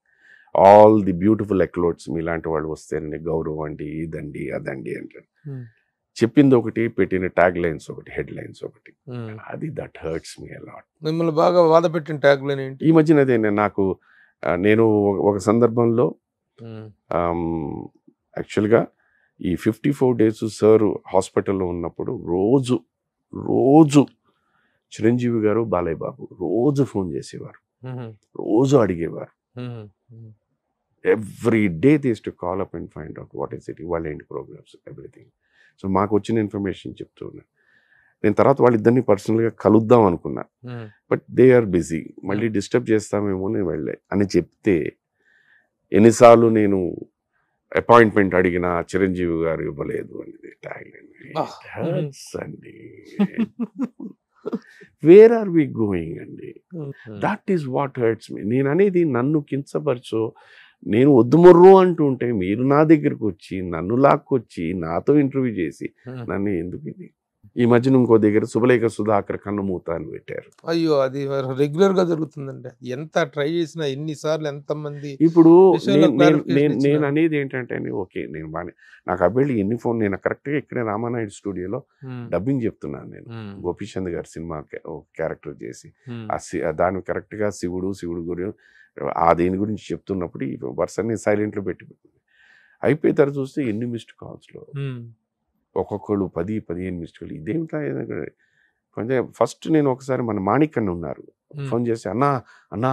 all the beautiful accolades మీలాంటి వాళ్ళు వస్తేనండి గౌరవం అండి ఇదండి అదండి అంటారు చెప్పింది ఒకటి పెట్టిన ట్యాగ్ లైన్స్ ఒకటి హెడ్ లైన్స్ ఒకటి అది దట్ హర్ట్స్ మీ అలాట్ మిమ్మల్ని బాగా వాద పెట్టిన ట్యాగ్ లైన్ ఏంటి ఈ మధ్యన అదే నాకు నేను ఒక సందర్భంలో యాక్చువల్గా ఈ ఫిఫ్టీ ఫోర్ డేస్ సార్ హాస్పిటల్లో ఉన్నప్పుడు రోజు రోజు చిరంజీవి గారు బాలయ్య బాబు రోజు ఫోన్ చేసేవారు రోజు అడిగేవారు every day these to call up and find out what is it ఇవాళ ఏంటి ప్రోగ్రామ్స్ ఎవ్రీథింగ్ సో మాకు వచ్చిన ఇన్ఫర్మేషన్ చెప్తూ ఉన్నాను నేను తర్వాత వాళ్ళిద్దరిని పర్సనల్గా కలుద్దాం అనుకున్నా బట్ దే ఆర్ బిజీ మళ్ళీ డిస్టర్బ్ hmm. చేస్తామేమో నేను వెళ్ళే అని చెప్తే ఎన్నిసార్లు నేను అపాయింట్మెంట్ అడిగినా చిరంజీవి గారు ఇవ్వలేదు అనేది అండి వేర్ ఆర్ వి గోయింగ్ అండి that is what hurts me నేను అనేది నన్ను కించపరచో నేను అంటూ ఉంటే మీరు నా దగ్గరకు వచ్చి నన్ను లాక్కొచ్చి నాతో ఇంటర్వ్యూ చేసి నన్ను ఎందుకు ఇది ఈ మధ్యన ఇంకో దగ్గర శుభలేఖ సుధాకర్ అని పెట్టారు అయ్యో అది రెగ్యులర్ గా జరుగుతుందండి ఎంత ట్రై చేసినా ఎన్నిసార్లు మంది ఇప్పుడు నేను అనేది ఏంటంటే ఓకే నేను బాగా నాకు అబ్బాయి ఎన్ని ఫోన్ నేను కరెక్ట్ గా ఇక్కడే రామానాయుడు స్టూడియోలో డబ్బింగ్ చెప్తున్నాను నేను గోపీచంద్ గారి సినిమా క్యారెక్టర్ చేసి ఆ దాని గా శివుడు శివుడు గురి ఆ దేని గురించి చెప్తున్నప్పుడు ఈ అన్ని సైలెంట్లో పెట్టిపోతుంది అయిపోయి తర్వాత చూస్తే ఎన్ని మిస్డ్ కాల్స్లో ఒక్కొక్కళ్ళు పది పదిహేను మిస్డ్ కాల్ ఇదేమిటా కొంచెం ఫస్ట్ నేను ఒకసారి మన మాణికన్న ఉన్నారు ఫోన్ చేసి అన్నా అన్నా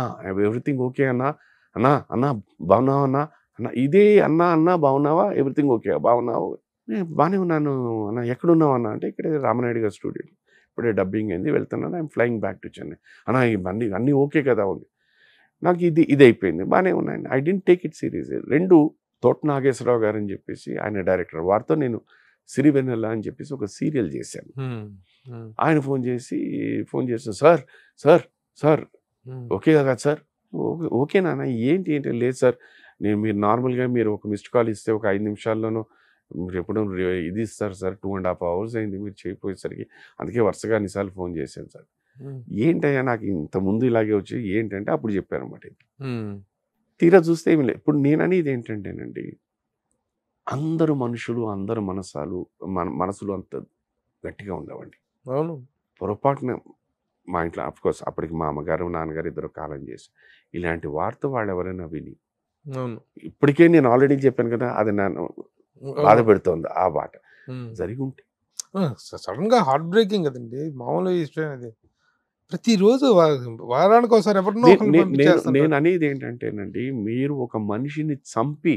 ఎవ్రీథింగ్ ఓకే అన్నా అన్నా అన్నా బాగున్నావా అన్నా అన్న ఇదే అన్నా అన్నా బాగున్నావా ఎవ్రీథింగ్ ఓకే బాగున్నావు బాగానే ఉన్నాను అన్న ఎక్కడున్నావు అన్న అంటే ఇక్కడ రామనాయుడు గారి స్టూడియో ఇప్పుడే డబ్బింగ్ అయింది వెళ్తున్నాను I'm flying back to Chennai అన్న ఇవన్నీ అన్నీ ఓకే కదా ఉంది నాకు ఇది ఇది అయిపోయింది బాగానే ఉన్నాయండి I didn't take it serious రెండు తోట నాగేశ్వరరావు గారు అని చెప్పేసి ఆయన డైరెక్టర్ వారితో నేను సిరివెన్నెల అని చెప్పేసి ఒక సీరియల్ చేశాను ఆయన ఫోన్ చేసి ఫోన్ చేస్తాను సార్ సార్ సార్ ఓకే కదా సార్ ఓకే నాన్న ఏంటి ఏంటి లేదు సార్ నేను మీరు నార్మల్గా మీరు ఒక మిస్డ్ కాల్ ఇస్తే ఒక ఐదు నిమిషాల్లోనూ మీరు ఎప్పుడు ఇది ఇస్తారు sir two and half hours అయింది మీరు చేయకపోయేసరికి అందుకే వరుసగా అన్నిసార్లు ఫోన్ చేశాను సార్ ఏంటయ్యా నాకు ఇంత ముందు ఇలాగే వచ్చి ఏంటంటే అప్పుడు చెప్పారనమాట ఇది తీరా చూస్తే ఏమి లేదు ఇప్పుడు నేను అనేది ఏంటంటేనండి అందరు మనుషులు అందరు మనసాలు మన మనసులు అంత గట్టిగా ఉండవండి అవును పొరపాటున మా ఇంట్లో కోర్స్ అప్పటికి మా అమ్మగారు నాన్నగారు ఇద్దరు కాలం చేసి ఇలాంటి వార్త వాళ్ళు ఎవరైనా విని అవును ఇప్పటికే నేను ఆల్రెడీ చెప్పాను కదా అది నన్ను బాధ పెడుతోంది ఆ బాట జరిగి ఉంటే సడన్గా హార్ట్ బ్రేకింగ్ కదండి మామూలు ఇష్టం అది ప్రతిరోజు వారానికి ఒకసారి ఎవరినో నేను అనేది ఏంటంటేనండి మీరు ఒక మనిషిని చంపి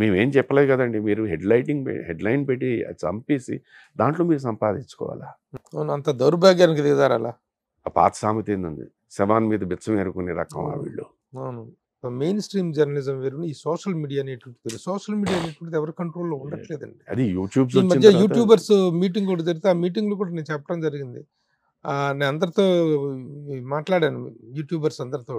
మేమేం చెప్పలేదు కదండి మీరు హెడ్ లైటింగ్ హెడ్ లైన్ పెట్టి చంపేసి దాంట్లో మీరు సంపాదించుకోవాలా అంత దౌర్భాగ్యానికి దిగుదారు అలా పాత సామెత ఏందండి శవాన్ మీద బిచ్చం ఎరుకునే రకం ఆ వీళ్ళు అవును మెయిన్ స్ట్రీమ్ జర్నలిజం వేరు ఈ సోషల్ మీడియా అనేటువంటిది సోషల్ మీడియా అనేటువంటిది ఎవరి కంట్రోల్లో ఉండట్లేదండి అది యూట్యూబ్ యూట్యూబర్స్ మీటింగ్ కూడా జరిగితే ఆ మీటింగ్లో కూడా నేను చెప్పడం జరిగింది నేను అందరితో మాట్లాడాను యూట్యూబర్స్ అందరితో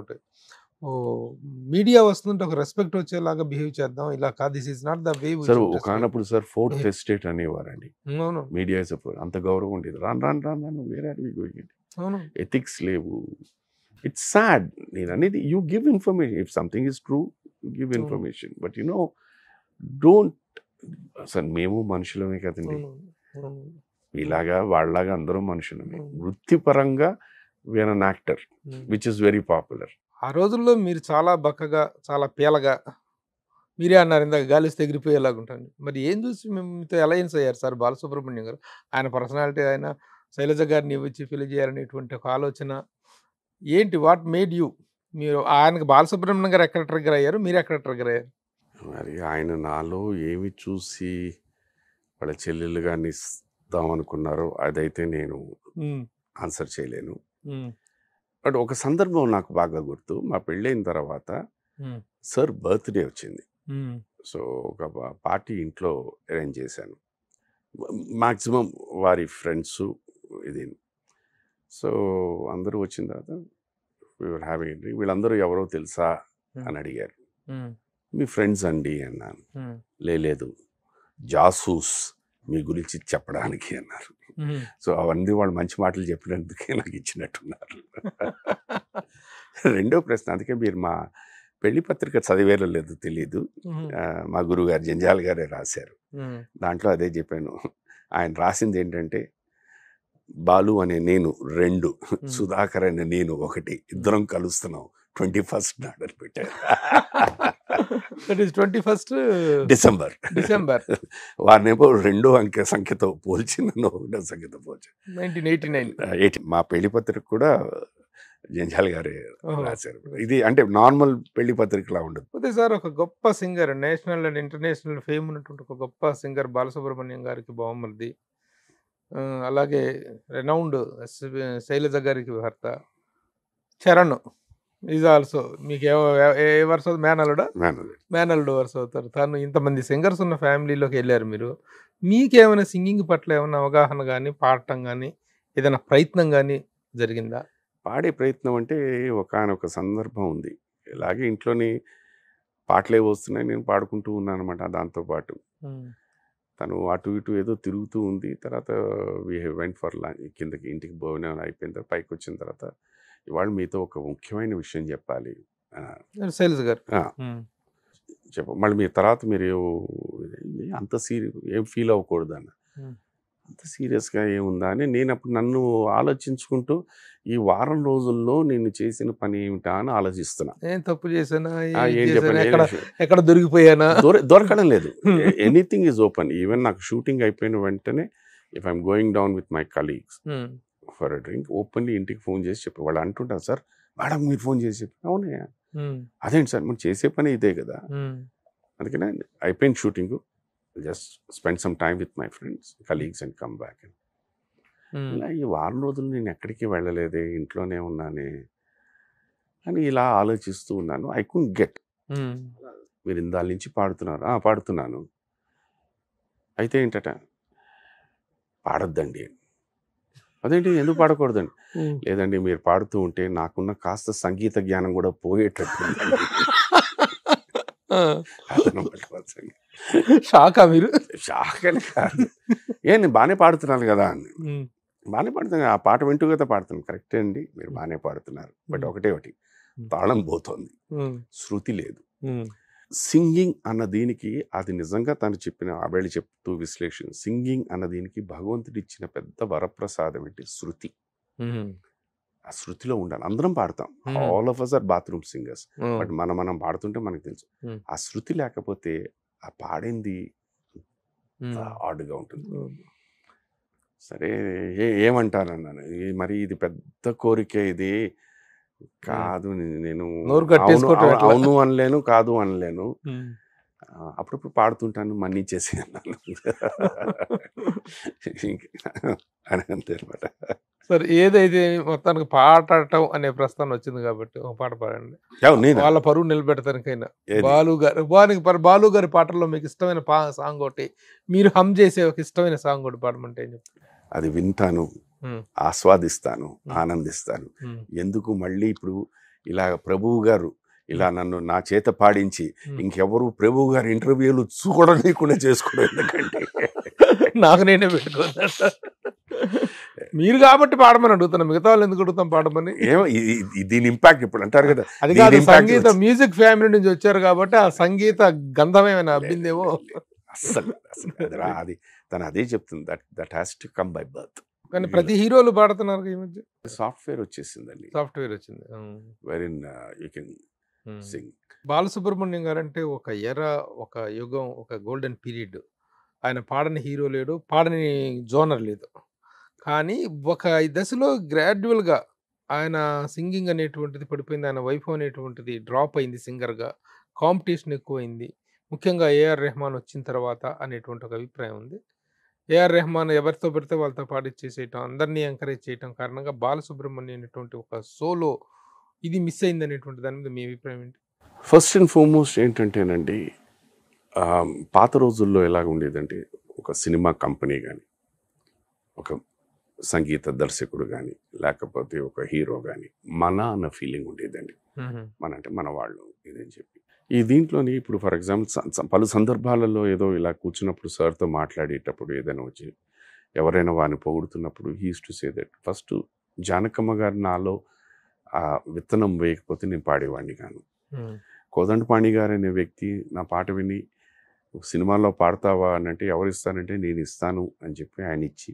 మీడియా వస్తుందంటే ఒక రెస్పెక్ట్ వచ్చేలాగా బిహేవ్ చేద్దాం ఇలా కాదు this is not the way sir ఒకనప్పుడు సార్ ఫోర్త్ ఎస్టేట్ అనేవారండి అవును మీడియా అంత గౌరవం ఉండేది రాను రాను రాను రాను వేరే అవును ఎథిక్స్ లేవు ఇట్స్ సాడ్ నేను అనేది you give information if something is true give information but you know don't sir మేము మనుషులమే కదండి ఇలాగా వాళ్ళలాగా అందరూ మనుషులు వృత్తిపరంగా we are an actor which is very popular ఆ రోజుల్లో మీరు చాలా బక్కగా చాలా పేలగా మీరే అన్నారు ఇందాక గాలిస్తే ఎగిరిపోయేలాగా ఉంటుంది మరి ఏం చూసి మేమితో అలయన్స్ అయ్యారు సార్ బాలసుబ్రహ్మణ్యం గారు ఆయన పర్సనాలిటీ ఆయన శైలజ గారిని వచ్చి ఫిల్ చేయాలనేటువంటి ఒక ఆలోచన ఏంటి వాట్ మేడ్ యూ మీరు ఆయనకు బాలసుబ్రహ్మణ్యం గారు ఎక్కడ ట్రిగర్ అయ్యారు మీరు ఎక్కడ ట్రిగర్ అయ్యారు మరి ఆయన నాలో ఏమి చూసి వాళ్ళ చెల్లెలు కానీ అనుకున్నారో అదైతే నేను ఆన్సర్ చేయలేను బట్ ఒక సందర్భం నాకు బాగా గుర్తు మా పెళ్ళైన తర్వాత సార్ బర్త్డే వచ్చింది సో ఒక పార్టీ ఇంట్లో అరేంజ్ చేశాను మాక్సిమం వారి ఫ్రెండ్స్ ఇది సో అందరూ వచ్చిన తర్వాత వీఆర్ హ్యావింగ్ వీళ్ళందరూ ఎవరో తెలుసా అని అడిగారు మీ ఫ్రెండ్స్ అండి అన్నాను లేదు జాసూస్ మీ గురించి చెప్పడానికి అన్నారు సో అవన్నీ వాళ్ళు మంచి మాటలు చెప్పినందుకే నాకు ఇచ్చినట్టున్నారు రెండో ప్రశ్న అందుకే మీరు మా పెళ్లి పత్రిక చదివేలో లేదు తెలీదు మా గురుగారు జంజాల్ గారే రాశారు దాంట్లో అదే చెప్పాను ఆయన రాసింది ఏంటంటే బాలు అనే నేను రెండు సుధాకర్ అనే నేను ఒకటి ఇద్దరం కలుస్తున్నాం ట్వంటీ ఫస్ట్ ఆర్డర్ పెట్టారు is twenty first December December వారినేమో రెండో అంకె సంఖ్యతో పోల్చి నన్ను ఒకటో సంఖ్యతో పోల్చి నైన్టీన్ ఎయిటీ నైన్ ఎయిటీ మా పెళ్లి పత్రిక కూడా జంజాల్ గారు రాశారు ఇది అంటే నార్మల్ పెళ్లి పత్రికలా ఉండదు అదే సార్ ఒక గొప్ప singer national and international fame ఉన్నటువంటి ఒక గొప్ప సింగర్ బాలసుబ్రహ్మణ్యం గారికి బావమరిది అలాగే రెనౌండ్ శైలజ గారికి భర్త చరణ్ ఈజ్ ఆల్సో మీకు ఏ వర్స్ అవుతుంది మేనల్డ్ మేనల్లుడు వర్స్ అవుతారు తను ఇంతమంది సింగర్స్ ఉన్న ఫ్యామిలీలోకి వెళ్ళారు మీరు మీకేమైనా సింగింగ్ పట్ల ఏమైనా అవగాహన కానీ పాడటం కానీ ఏదైనా ప్రయత్నం కానీ జరిగిందా పాడే ప్రయత్నం అంటే ఒకనొక సందర్భం ఉంది ఇలాగే ఇంట్లోని పాటలే వస్తున్నాయి నేను పాడుకుంటూ ఉన్నాను అనమాట దాంతోపాటు తను అటు ఇటు ఏదో తిరుగుతూ ఉంది తర్వాత వీ వెంట్ ఫర్ కిందకి ఇంటికి భోజనం అయిపోయిన తర్వాత పైకి వచ్చిన తర్వాత ఇవాళ మీతో ఒక ముఖ్యమైన విషయం చెప్పాలి సేల్స్ గారు చెప్ప మళ్ళీ మీ తర్వాత మీరు అంత సీరియస్ ఏం ఫీల్ అవ్వకూడదు అన్న అంత సీరియస్గా ఏముందా అని నేను అప్పుడు నన్ను ఆలోచించుకుంటూ ఈ వారం రోజుల్లో నేను చేసిన పని ఏమిటా అని ఆలోచిస్తున్నా ఏం తప్పు చేశానా ఎక్కడ దొరికిపోయానా దొరకడం లేదు ఎనీథింగ్ ఈజ్ ఓపెన్ ఈవెన్ నాకు షూటింగ్ అయిపోయిన వెంటనే if I'm going down with my colleagues for drink openly ఇంటికి ఫోన్ చేసి చెప్పి వాళ్ళు అంటుంటారు సార్ మేడం మీరు ఫోన్ చేసి చెప్పి అవునే అదేంటి సార్ మనం చేసే పని ఇదే కదా అందుకనే అయిపోయింది shooting just spend some time with my friends colleagues and come back and ఇలా ఈ వారం రోజులు నేను ఎక్కడికి వెళ్ళలేదే ఇంట్లోనే ఉన్నానే అని ఇలా ఆలోచిస్తూ ఉన్నాను ఐ కుంట్ గెట్ మీరు ఇందాల నుంచి పాడుతున్నారు పాడుతున్నాను అయితే ఏంటట పాడొద్దండి అదేంటి ఎందుకు పాడకూడదండి లేదండి మీరు పాడుతూ ఉంటే నాకున్న కాస్త సంగీత జ్ఞానం కూడా పోయేటట్టు షాకా మీరు షాకని కాదు ఏ నేను బాగానే పాడుతున్నాను కదా అని బాగానే పాడుతున్నాను ఆ పాట వింటూ కదా పాడుతున్నాను కరెక్టే అండి మీరు బాగానే పాడుతున్నారు బట్ ఒకటే ఒకటి తాళం పోతుంది శృతి లేదు సింగింగ్ అన్న దీనికి అది నిజంగా తను చెప్పిన ఆవేళ చెప్తూ విశ్లేషణ సింగింగ్ అన్న దీనికి భగవంతుడి ఇచ్చిన పెద్ద వరప్రసాదం ఏంటి శృతి ఆ శృతిలో ఉండాలి అందరం పాడతాం all of us are bathroom singers but మనం మనం పాడుతుంటే మనకు తెలుసు ఆ శృతి లేకపోతే ఆ పాడింది ఆడుగా ఉంటుంది సరే ఏమంటారు మరి ఇది పెద్ద కోరిక ఇది కాదు నేను అవును అనలేను కాదు అనలేను అప్పుడప్పుడు పాడుతుంటాను మనీ చేసి అన్నాను అనమాట సరే ఏదైతే మొత్తానికి పాడటం అనే ప్రస్తావన వచ్చింది కాబట్టి ఒక పాట పాడండి వాళ్ళ పరువు నిలబెడతానికైనా బాలు గారు బానికి బాలు గారి పాటల్లో మీకు ఇష్టమైన సాంగ్ ఒకటి మీరు హమ్ చేసే ఒక ఇష్టమైన సాంగ్ ఒకటి పాడమంటే అది వింటాను ఆస్వాదిస్తాను ఆనందిస్తాను ఎందుకు మళ్ళీ ఇప్పుడు ఇలా ప్రభువు గారు ఇలా నన్ను నా చేత పాడించి ఇంకెవరు ప్రభు గారు ఇంటర్వ్యూలు చూడడం లేకుండా చేసుకోవడం ఎందుకంటే నాకు నేనే పెట్టుకున్నా మీరు కాబట్టి పాడమని అడుగుతాను మిగతా వాళ్ళు ఎందుకు అడుగుతాం పాడమని ఏమో దీని ఇంపాక్ట్ ఇప్పుడు అంటారు కదా అది కాదు సంగీత మ్యూజిక్ ఫ్యామిలీ నుంచి వచ్చారు కాబట్టి ఆ సంగీత గంధమేమైనా అబ్బిందేమో అస్సలు అసలు అది తను అదే చెప్తుంది that that has to come by birth కానీ ప్రతి హీరోలు పాడుతున్నారు ఈ మధ్య సాఫ్ట్వేర్ వచ్చేసిందండి సాఫ్ట్వేర్ వచ్చింది wherein you can sing Balasubrahmanyam గారు అంటే ఒక ఎర ఒక యుగం ఒక గోల్డెన్ పీరియడ్ ఆయన పాడని హీరో లేడు పాడని జోనర్ లేదు కానీ ఒక దశలో గ్రాడ్యువల్గా ఆయన సింగింగ్ అనేటువంటిది పడిపోయింది ఆయన వైఫ్ అనేటువంటిది డ్రాప్ అయింది సింగర్గా కాంపిటీషన్ ఎక్కువైంది ముఖ్యంగా ఏఆర్ రెహమాన్ వచ్చిన తర్వాత అనేటువంటి ఒక అభిప్రాయం ఉంది ఏఆర్ రెహమాన్ ఎవరితో పెడితే వాళ్ళతో ఇచ్చేసేయటం అందరినీ ఎంకరేజ్ చేయటం కారణంగా బాలసుబ్రహ్మణ్యం అనేటువంటి ఒక సోలో ఇది మిస్ అయింది అనేటువంటి దాని మీద మీ అభిప్రాయం ఏంటి ఫస్ట్ అండ్ ఫార్మోస్ట్ ఏంటంటేనండి పాత రోజుల్లో ఎలాగ ఉండేదంటే ఒక సినిమా కంపెనీ కానీ ఒక సంగీత దర్శకుడు కానీ లేకపోతే ఒక హీరో కానీ మన అన్న ఫీలింగ్ ఉండేదండి మన అంటే మన వాళ్ళు ఇదని చెప్పి ఈ దీంట్లోని ఇప్పుడు ఫర్ ఎగ్జాంపుల్ పలు సందర్భాలలో ఏదో ఇలా కూర్చున్నప్పుడు సార్తో మాట్లాడేటప్పుడు ఏదైనా వచ్చి ఎవరైనా వారిని పొగుడుతున్నప్పుడు he's to say that first Janakamma గారు నాలో ఆ విత్తనం వేయకపోతే నేను పాడేవాడిని కాను కోదండపాణి గారు అనే వ్యక్తి నా పాట విని సినిమాలో పాడతావా అని అంటే ఎవరు ఇస్తానంటే నేను ఇస్తాను అని చెప్పి ఆయన ఇచ్చి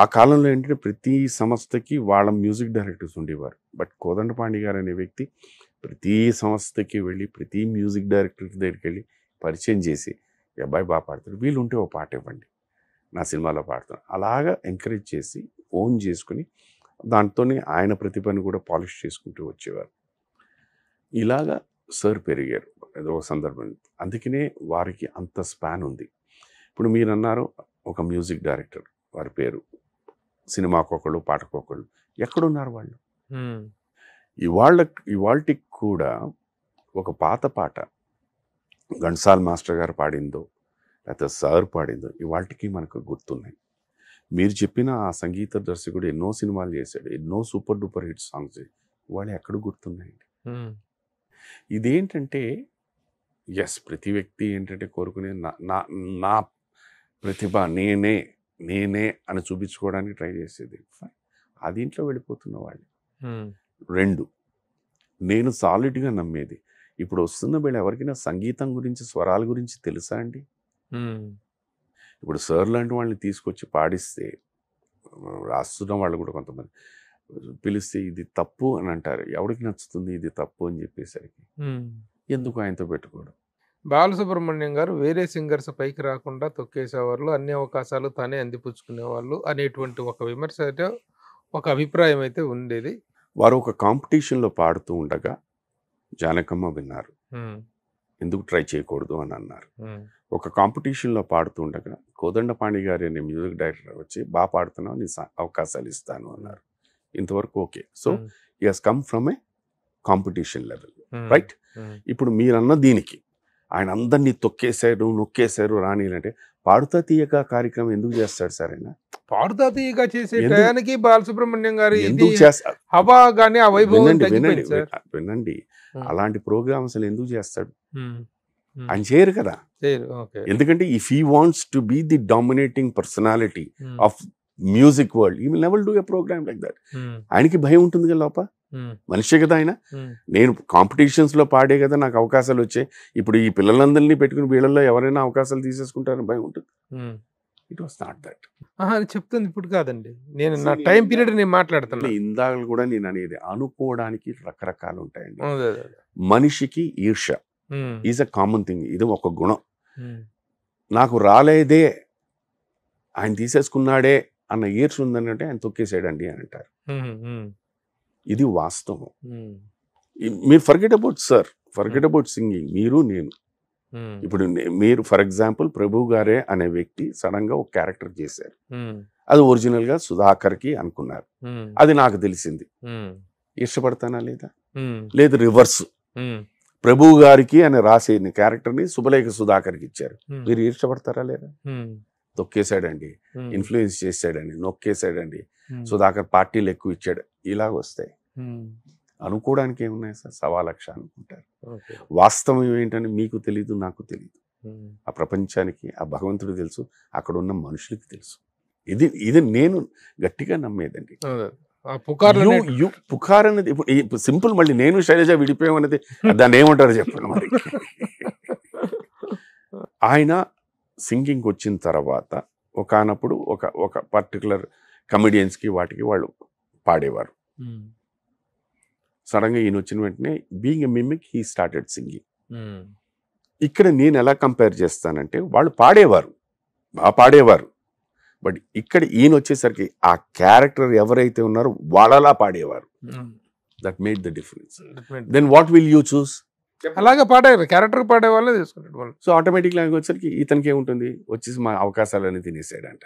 ఆ కాలంలో ఏంటంటే ప్రతి సంస్థకి వాళ్ళ మ్యూజిక్ డైరెక్టర్స్ ఉండేవారు బట్ కోదండపాండి గారు అనే వ్యక్తి ప్రతి సంస్థకి వెళ్ళి ప్రతి మ్యూజిక్ డైరెక్టర్ దగ్గరికి వెళ్ళి పరిచయం చేసి ఈ అబ్బాయి బాగా పాడతాడు ఉంటే ఓ పాట ఇవ్వండి నా సినిమాలో పాడతాను అలాగా ఎంకరేజ్ చేసి ఓన్ చేసుకుని దాంతోనే ఆయన ప్రతిభను కూడా పాలిష్ చేసుకుంటూ వచ్చేవారు ఇలాగా సార్ పెరిగారు ఏదో సందర్భం అందుకనే వారికి అంత స్పాన్ ఉంది ఇప్పుడు మీరు అన్నారు ఒక మ్యూజిక్ డైరెక్టర్ వారి పేరు సినిమాకొకళ్ళు పాటకొకళ్ళు ఎక్కడున్నారు వాళ్ళు ఇవాళ ఇవాళ్ళకి కూడా ఒక పాత పాట ఘంటసాల్ మాస్టర్ గారు పాడిందో లేకపోతే సార్ పాడిందో ఇవాళకి మనకు గుర్తున్నాయి మీరు చెప్పిన ఆ సంగీత దర్శకుడు ఎన్నో సినిమాలు చేశాడు ఎన్నో సూపర్ డూపర్ హిట్ సాంగ్స్ ఇవాళ ఎక్కడ గుర్తున్నాయండి ఇదేంటంటే ఎస్ ప్రతి వ్యక్తి ఏంటంటే కోరుకునే నా నా ప్రతిభ నేనే నేనే అని చూపించుకోవడానికి ట్రై చేసేది అది ఇంట్లో వెళ్ళిపోతున్న వాళ్ళు రెండు నేను సాలిడ్గా నమ్మేది ఇప్పుడు వస్తున్న వీళ్ళు ఎవరికైనా సంగీతం గురించి స్వరాల గురించి తెలుసా అండి ఇప్పుడు సార్ లాంటి వాళ్ళని తీసుకొచ్చి పాడిస్తే రాస్తున్న వాళ్ళు కూడా కొంతమంది పిలిస్తే ఇది తప్పు అని అంటారు ఎవరికి నచ్చుతుంది ఇది తప్పు అని చెప్పేసరికి ఎందుకు ఆయనతో పెట్టుకోవడం బాలసుబ్రహ్మణ్యం గారు వేరే సింగర్స్ పైకి రాకుండా తొక్కేసేవాళ్ళు అన్ని అవకాశాలు తానే అందిపుచ్చుకునేవాళ్ళు అనేటువంటి ఒక విమర్శ అయితే ఒక అభిప్రాయం అయితే ఉండేది వారు ఒక కాంపిటీషన్లో పాడుతూ ఉండగా జానకమ్మ విన్నారు ఎందుకు ట్రై చేయకూడదు అని అన్నారు ఒక కాంపిటీషన్లో పాడుతూ ఉండగా కోదండపాణి గారి అనే మ్యూజిక్ డైరెక్టర్ వచ్చి బాగా పాడుతున్నావు నీ అవకాశాలు ఇస్తాను అన్నారు ఇంతవరకు okay so he has come from a competition level right ఇప్పుడు మీరన్న దీనికి ఆయన అందరినీ తొక్కేశారు నొక్కేశారు రాని అంటే పాడుతా తీయక కార్యక్రమం ఎందుకు చేస్తాడు సరేనా పాడుతా తీయక చేసే టయానికి బాలసుబ్రహ్మణ్యం గారు ఎందుకు చేస్తారు కానీ వినండి వినండి అలాంటి ప్రోగ్రామ్ అసలు ఎందుకు చేస్తాడు ఆయన చేయరు కదా ఎందుకంటే if he wants to be the dominating personality of music world he will never do a programme like that ఆయనకి భయం ఉంటుంది కదా లోప మనిషే కదా ఆయన నేను కాంపిటీషన్స్లో పాడే కదా నాకు అవకాశాలు వచ్చాయి ఇప్పుడు ఈ పిల్లలందరినీ పెట్టుకుని వీళ్ళల్లో ఎవరైనా అవకాశాలు తీసేసుకుంటారని భయం ఉంటుంది ఇట్ వాస్ నాట్ దట్ చెప్తుంది ఇప్పుడు కాదండి నేను నా టైం పీరియడ్ నేను మాట్లాడుతాను ఇందాక కూడా నేను అనేది అనుకోవడానికి రకరకాలు ఉంటాయండి మనిషికి ఈర్ష ఈజ్ అ కామన్ థింగ్ ఇది ఒక గుణం నాకు రాలేదే ఆయన తీసేసుకున్నాడే అన్న ఈర్ష ఉందని అంటే ఆయన తొక్కేసాడండి అని అంటారు ఇది వాస్తవం మీరు forget about sir forget about singing మీరు నేను ఇప్పుడు మీరు ఫర్ ఎగ్జాంపుల్ ప్రభు గారే అనే వ్యక్తి సడన్ గా ఒక క్యారెక్టర్ చేశారు అది ఒరిజినల్ గా సుధాకర్ కి అనుకున్నారు అది నాకు తెలిసింది ఇష్టపడతానా లేదా లేదు రివర్స్ ప్రభు గారికి అని రాసే క్యారెక్టర్ ని సుబలేఖ కి ఇచ్చారు మీరు ఇష్టపడతారా లేదా తొక్కేశాడండి ఇన్ఫ్లుయెన్స్ చేశాడండి నొక్కేశాడండి సో దాకా పార్టీలు ఎక్కువ ఇచ్చాడు ఇలాగ వస్తాయి అనుకోవడానికి ఏమున్నాయి సార్ సవా లక్ష అనుకుంటారు వాస్తవం ఏంటని మీకు తెలీదు నాకు తెలీదు ఆ ప్రపంచానికి ఆ భగవంతుడు తెలుసు అక్కడ ఉన్న మనుషులకి తెలుసు ఇది ఇది నేను గట్టిగా నమ్మేదండి పుకార్ అనేది ఇప్పుడు సింపుల్ మళ్ళీ నేను శైలజ విడిపోయామనేది దాన్ని ఏమంటారు చెప్పండి మరి ఆయన సింగింగ్ వచ్చిన తర్వాత ఒకనప్పుడు ఒక ఒక పర్టికులర్ కమెడియన్స్కి వాటికి వాళ్ళు పాడేవారు సడన్గా ఈయన వచ్చిన వెంటనే being a mimic he started singing ఇక్కడ నేను ఎలా కంపేర్ చేస్తానంటే వాళ్ళు పాడేవారు బాగా పాడేవారు బట్ ఇక్కడ ఈయన వచ్చేసరికి ఆ క్యారెక్టర్ ఎవరైతే ఉన్నారో వాళ్ళలా పాడేవారు that made the difference then what will you choose అలాగే పాడారు క్యారెక్టర్ పాడే వాళ్ళే తీసుకున్నాడు వాళ్ళు సో ఆటోమేటిక్ లాగా వచ్చేసరికి ఇతనికి ఏముంటుంది వచ్చేసి మా అవకాశాలని తినేసాడు అంట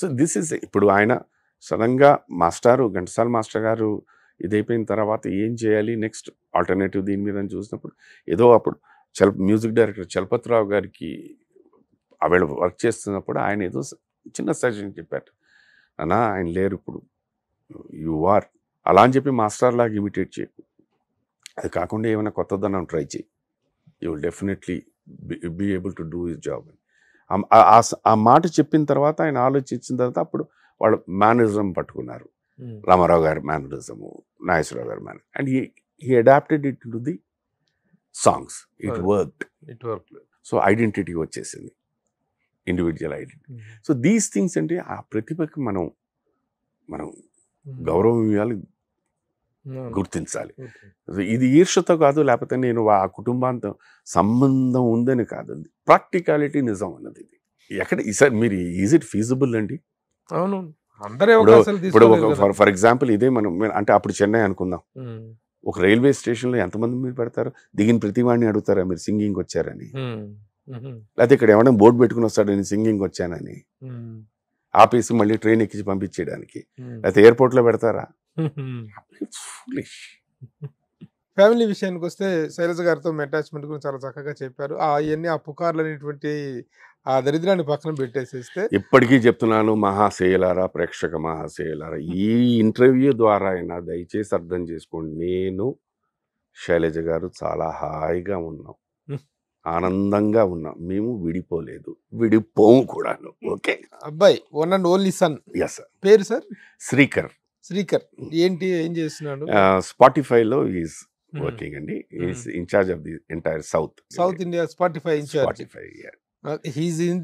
సో దిస్ ఇస్ ఇప్పుడు ఆయన సడన్గా మాస్టారు ఘంటసాల మాస్టర్ గారు ఇదైపోయిన తర్వాత ఏం చేయాలి నెక్స్ట్ ఆల్టర్నేటివ్ దీని మీద చూసినప్పుడు ఏదో అప్పుడు చల మ్యూజిక్ డైరెక్టర్ చలపతిరావు గారికి ఆవిడ వర్క్ చేస్తున్నప్పుడు ఆయన ఏదో చిన్న సజెషన్ చెప్పారు అన్నా ఆయన లేరు ఇప్పుడు యు ఆర్ అలా అని చెప్పి మాస్టర్ లాగా ఇమిటేట్ చేయకు అది కాకుండా ఏమైనా కొత్తదనం ట్రై చేయి you will definitely be able to do his job అని ఆ మాట చెప్పిన తర్వాత ఆయన ఆలోచించిన తర్వాత అప్పుడు వాళ్ళు మేనరిజం పట్టుకున్నారు రామారావు గారి మేనరిజము నాగేశ్వరరావు గారి manner and he he adapted it to the songs it work it work so identity వచ్చేసింది individual identity mm-hmm. So these things అంటే ఆ ప్రతిభకి మనం మనం mm-hmm. గౌరవం ఇవ్వాలి గుర్తించాలి ఇది ఈర్షతో కాదు లేకపోతే నేను ఆ కుటుంబాంతో సంబంధం ఉందని కాదు ప్రాక్టికాలిటీ నిజం అన్నది ఇది ఎక్కడ ఈసారి మీరు ఈజ్ ఇట్ ఫీజిబుల్ అండి అవును ఇప్పుడు ఫర్ ఫర్ ఎగ్జాంపుల్ ఇదే మనం అంటే అప్పుడు చెన్నై అనుకుందాం ఒక రైల్వే స్టేషన్ లో ఎంతమంది మీరు పెడతారు దిగిన ప్రతి వాడిని అడుగుతారా మీరు సింగింగ్ వచ్చారని లేకపోతే ఇక్కడ ఏమైనా బోర్డు పెట్టుకుని నేను సింగింగ్ వచ్చానని ఆపేసి మళ్ళీ ట్రైన్ ఎక్కించి పంపించేయడానికి hmm. లేకపోతే ఎయిర్పోర్ట్లో పెడతారా ఫ్యామిలీ విషయానికి వస్తే శైలజ గారితో అటాచ్మెంట్ గురించి చాలా చక్కగా చెప్పారు అవన్నీ ఆ పుకార్లు అనేటువంటి ఆ దరిద్రాన్ని పక్కన పెట్టేసేస్తే ఇప్పటికీ చెప్తున్నాను మహాశేయులారా ప్రేక్షక మహాశేయులారా ఈ ఇంటర్వ్యూ ద్వారా అయినా దయచేసి అర్థం చేసుకోండి నేను శైలజ గారు చాలా హాయిగా ఉన్నాం ఆనందంగా ఉన్నాం మేము విడిపోలేదు విడిపోము కూడాను ఓకే అబ్బాయి one and only son yes sir పేరు సార్ శ్రీకర్ శ్రీకర్ ఏంటి ఏం చేస్తున్నాడు స్పాటిఫైలో ఈజ్ వర్కింగ్ అండి is incharge of the entire south south India Spotify incharge Spotify he's in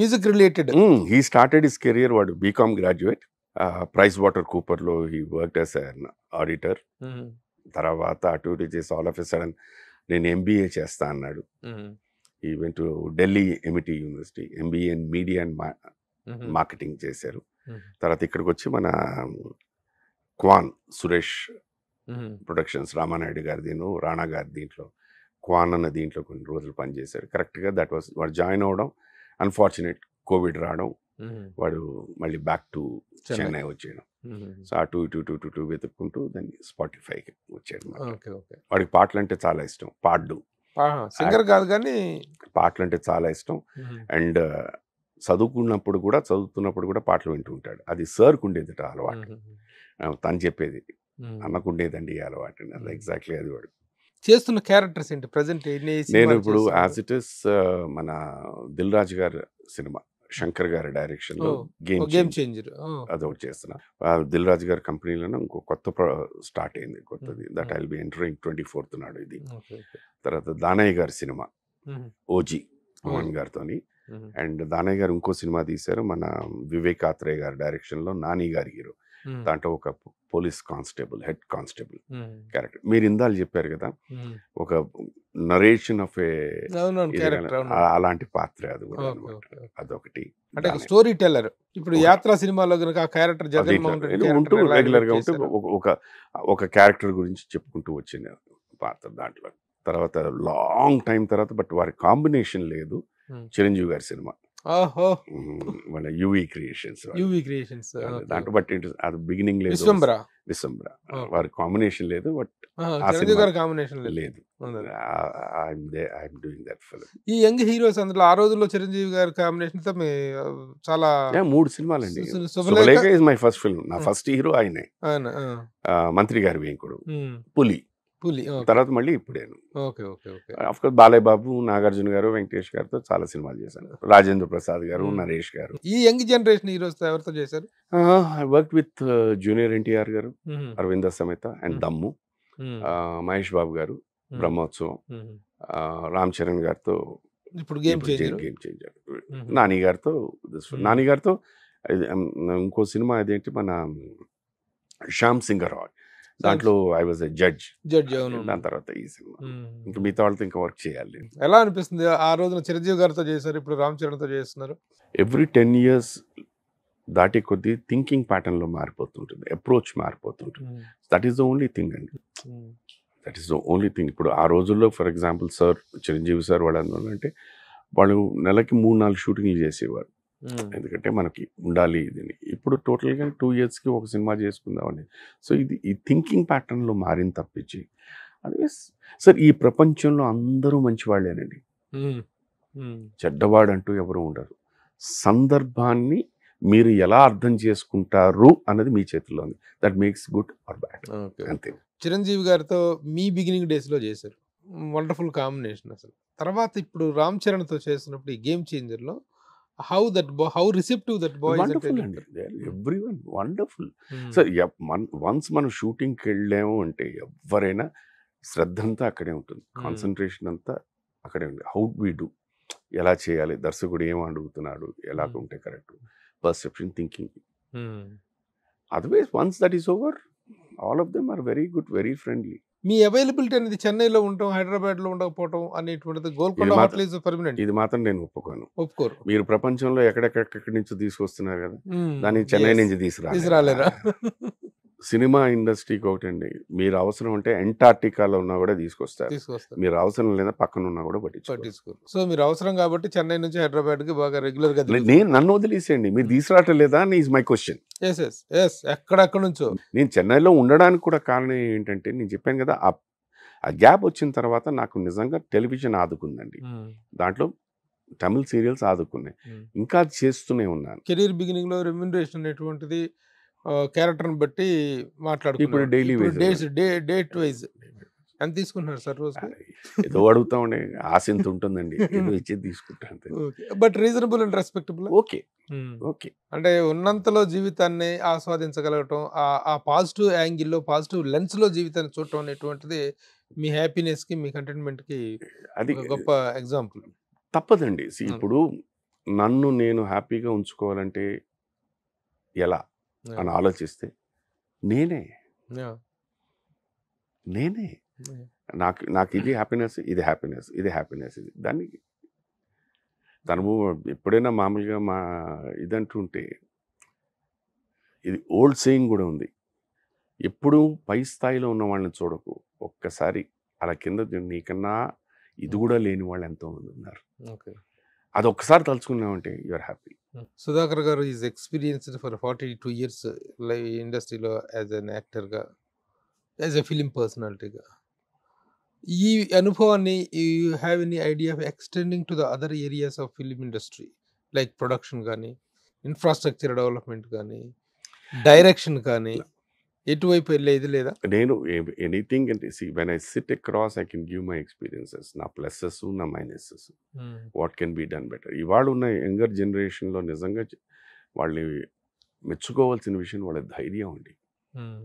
music related he started his career వాడు బీకామ్ గ్రాడ్యుయేట్ ప్రైస్ వాటర్ కూపర్లో he work as an auditor తర్వాత అటు ఇటు చేసి ఆల్ ఆఫ్ ఎ సడన్ నేను MBA చేస్తా అన్నాడు ఈ వెంట Delhi Amity university MBA and media and marketing చేశారు తర్వాత ఇక్కడికి వచ్చి మన క్వాన్ సురేష్ ప్రొడక్షన్స్ రామానాయుడు గారి దీని రాణా గారి దీంట్లో క్వాన్ అన్న దీంట్లో కొన్ని రోజులు పనిచేశారు కరెక్ట్గా దట్ వాస్ వాడు జాయిన్ అవడం అన్ఫార్చునేట్ కోవిడ్ రావడం వాడు మళ్ళీ బ్యాక్ టు చెన్నై వచ్చేయడం సో అటు ఇటు ఇటు ఇటు వెతుక్కుంటూ దాన్ని స్పాటిఫైకి వచ్చాడు వాడికి పాటలు అంటే చాలా ఇష్టం పాడు సింగర్ కాదు కానీ పాటలు అంటే చాలా ఇష్టం అండ్ చదువుకున్నప్పుడు కూడా చదువుతున్నప్పుడు కూడా పాటలు వింటూ ఉంటాడు అది సార్కు ఉండేదిట అలవాటు తను చెప్పేది అన్నకుండేదండి ఈ అలవాటు అది ఎగ్జాక్ట్లీ అది వాడు చేస్తున్న క్యారెక్టర్స్ ఏంటి ప్రజెంట్ నేను ఇప్పుడు యాజ్ ఇట్ ఇస్ మన దిల్ రాజు గారు సినిమా శంకర్ గారి డైరెక్షన్ లో గేమ్ చేంజర్ అదొకటి చేస్తున్నా దిల్ రాజు గారి కంపెనీలోనే ఇంకో కొత్త స్టార్ట్ అయింది కొత్తది that I'll be entering twenty fourth నాడు ఇది తర్వాత దానయ్య గారి సినిమా ఓజీ మోహన్ గారితో అండ్ దానయ్య గారు ఇంకో సినిమా తీశారు మన వివేక్ ఆత్రేయ గారి డైరెక్షన్ లో నాని గారి హీరో దాంట్లో ఒక police constable head constable character మీరు ఇందాలు చెప్పారు కదా ఒక నరేషన్ ఆఫ్ ఏ అలాంటి పాత్ర అది అదొకటి అంటే స్టోరీ టెల్లర్ ఇప్పుడు యాత్ర సినిమాలో కనుక క్యారెక్టర్ ఉంటూ రెగ్యులర్గా ఉంటూ ఒక ఒక క్యారెక్టర్ గురించి చెప్పుకుంటూ వచ్చిన పాత్ర దాంట్లో తర్వాత లాంగ్ టైం తర్వాత బట్ వారి కాంబినేషన్ లేదు చిరంజీవి గారి సినిమా మన యువీ క్రియేషన్స్ యువి క్రియేషన్స్ దాంట్లో బట్ అది బిగినింగ్ లేదు విశ్వంబర విశ్వంబర వారి కాంబినేషన్ లేదు బట్ కాంబినేషన్ లేదు ఈ యంగ్ హీరోస్ అందులో ఆ రోజుల్లో చిరంజీవి గారి కాంబినేషన్ తో చాలా మూడు సినిమాలు అండి Subhalekha is my first film నా ఫస్ట్ హీరో ఆయనే మంత్రి గారి వేంకుడు పులి పులి తర్వాత మళ్ళీ ఇప్పుడేను okay okay okay of course Balayya Babu Nagarjuna గారు వెంకటేష్ గారితో చాలా సినిమాలు చేశాను రాజేంద్ర ప్రసాద్ గారు నరేష్ గారు ఈ యంగ్ జనరేషన్ హీరోస్ ఎవరితో చేశారు I work with junior NTR గారు అరవింద సమేత అండ్ దమ్ము మహేష్ బాబు గారు బ్రహ్మోత్సవం రామ్ చరణ్ గారితో ఇప్పుడు గేమ్ గేమ్ చేంజర్ నాని గారితో నాని గారితో ఇంకో సినిమా అదేంటి మన శ్యామ్ సింగర్ రాయ్ దాంట్లో ఐ వాజ్ జడ్జ్ జడ్జ్ దాని తర్వాత ఈ సినిమా ఇంకా మిగతా వాళ్ళతో ఇంకా వర్క్ చేయాలి ఎలా అనిపిస్తుంది ఆ రోజున చిరంజీవి గారితో చేశారు ఇప్పుడు రామ్ చరణ్తో చేస్తున్నారు ఎవ్రీ టెన్ ఇయర్స్ దాటి కొద్దీ థింకింగ్ ప్యాటర్న్లో మారిపోతుంటుంది అప్రోచ్ మారిపోతుంటుంది that is the only thing అండి that is the only thing ఇప్పుడు ఆ రోజుల్లో for example sir Chiranjeevi sir వాళ్ళు అంటే వాళ్ళు నెలకి మూడు నాలుగు షూటింగ్లు చేసేవారు ఎందుకంటే మనకి ఉండాలి దీన్ని ఇప్పుడు టోటల్గా టూ ఇయర్స్కి ఒక సినిమా చేసుకుందామని సో ఇది ఈ థింకింగ్ ప్యాటర్న్లో మారింది తప్పించి అదే సార్ ఈ ప్రపంచంలో అందరూ మంచివాళ్ళేనండి చెడ్డవాడంటూ ఎవరు ఉండరు సందర్భాన్ని మీరు ఎలా అర్థం చేసుకుంటారు అన్నది మీ చేతిలో ఉంది that makes good or bad అంతే చిరంజీవి గారితో మీ బిగినింగ్ డేస్లో చేశారు వండర్ఫుల్ కాంబినేషన్ అసలు తర్వాత ఇప్పుడు రామ్ చరణ్తో చేసినప్పుడు ఈ గేమ్ చేంజర్లో how that boy how receptive that boy wonderful అండి every one wonderful so once మనం షూటింగ్కి వెళ్ళాము అంటే ఎవరైనా శ్రద్ధ అంతా అక్కడే ఉంటుంది కాన్సన్ట్రేషన్ hmm. అంతా అక్కడే ఉంది హౌ వి డూ ఎలా చేయాలి దర్శకుడు ఏం అడుగుతున్నాడు ఎలా hmm. ఉంటే correct perception thinking otherwise once that is over all of them are very good very friendly మీ అవైలబిలిటీ అనేది చెన్నైలో ఉండటం హైదరాబాద్లో ఉండకపోవటం అనేటువంటిది గోల్కొండ ఇస్ ఇది మాత్రం నేను ఒప్పుకోను ఒప్పుకోరు మీరు ప్రపంచంలో ఎక్కడెక్కడెక్కడి నుంచి తీసుకొస్తున్నారు కదా దాన్ని చెన్నై నుంచి తీసుకురా తీసుకురాలేరా సినిమా ఇండస్ట్రీకి ఒకటి అండి మీరు అవసరం ఉంటే ఎంటార్టికాలో ఉన్నా కూడా తీసుకొస్తారు తీసుకొస్తారు మీరు అవసరం లేదా పక్కన ఉన్నా కూడా పట్టించుకోరు సో మీరు అవసరం కాబట్టి చెన్నై నుంచి హైదరాబాద్ కి బాగా రెగ్యులర్ గా నేను నన్ను వదిలేసేయండి మీరు తీసుకురావట్లేదా అని is my question yes yes yes ఎక్కడెక్కడ నుంచో నేను చెన్నైలో ఉండడానికి కూడా కారణం ఏంటంటే నేను చెప్పాను కదా ఆ గ్యాప్ వచ్చిన తర్వాత నాకు నిజంగా టెలివిజన్ ఆదుకుందండి దాంట్లో తమిళ్ సీరియల్స్ ఆదుకున్నాయి ఇంకా చేస్తూనే ఉన్నాను కెరీర్ బిగినింగ్ లో రెమ్యూనరేషన్ అనేటువంటిది క్యారెక్టర్ని బట్టి ఇప్పుడు daily wise days day date wise ఎంత తీసుకుంటున్నారు సార్ రోజు ఏదో అడుగుతామని ఆశ ఉంటుందండి ఏదో ఇచ్చి తీసుకుంటాను but reasonable and respectable okay okay అంటే ఉన్నంతలో జీవితాన్ని ఆస్వాదించగలగటం ఆ- పాజిటివ్ యాంగిల్లో పాజిటివ్ లెన్స్లో జీవితాన్ని చూడటం అనేటువంటిది మీ హ్యాపీనెస్కి మీ కంటెంట్మెంట్కి అది గొప్ప ఎగ్జాంపుల్ తప్పదండి ఇప్పుడు నన్ను నేను హ్యాపీగా ఉంచుకోవాలంటే ఎలా అని ఆలోచిస్తే నేనే నేనే నాకు నాకు ఇది హ్యాపీనెస్ ఇది హ్యాపీనెస్ ఇది హ్యాపీనెస్ ఇది దాన్ని తను ఎప్పుడైనా మామూలుగా మా ఇదంటుంటే ఇది ఓల్డ్ సేయింగ్ కూడా ఉంది ఎప్పుడూ పై స్థాయిలో ఉన్న వాళ్ళని చూడకు ఒక్కసారి అలా కింద నీకన్నా ఇది కూడా లేని వాళ్ళు ఎంతోమంది ఉన్నారు అది ఒక్కసారి తలుచుకున్నామంటే you are happy Hmm. Sudhakar గారు is experienced for forty two years live ఇండస్ట్రీలో యాజ్ అన్ యాక్టర్గా యాజ్ ఎ ఫిలిం పర్సనాలిటీగా ఈ అనుభవాన్ని you have any idea of extending to the other areas of film industry like production కానీ infrastructure development కానీ direction కానీ ఎటువైపు వెళ్ళేది లేదా నేను ఎనీథింగ్ అంటే see when I sit across I can give my experiences నా ప్లస్సెస్ నా minuses what can be done better ఇవాళ ఉన్న యంగర్ జనరేషన్లో నిజంగా వాళ్ళని మెచ్చుకోవాల్సిన విషయం వాళ్ళ ధైర్యం అండి hmm.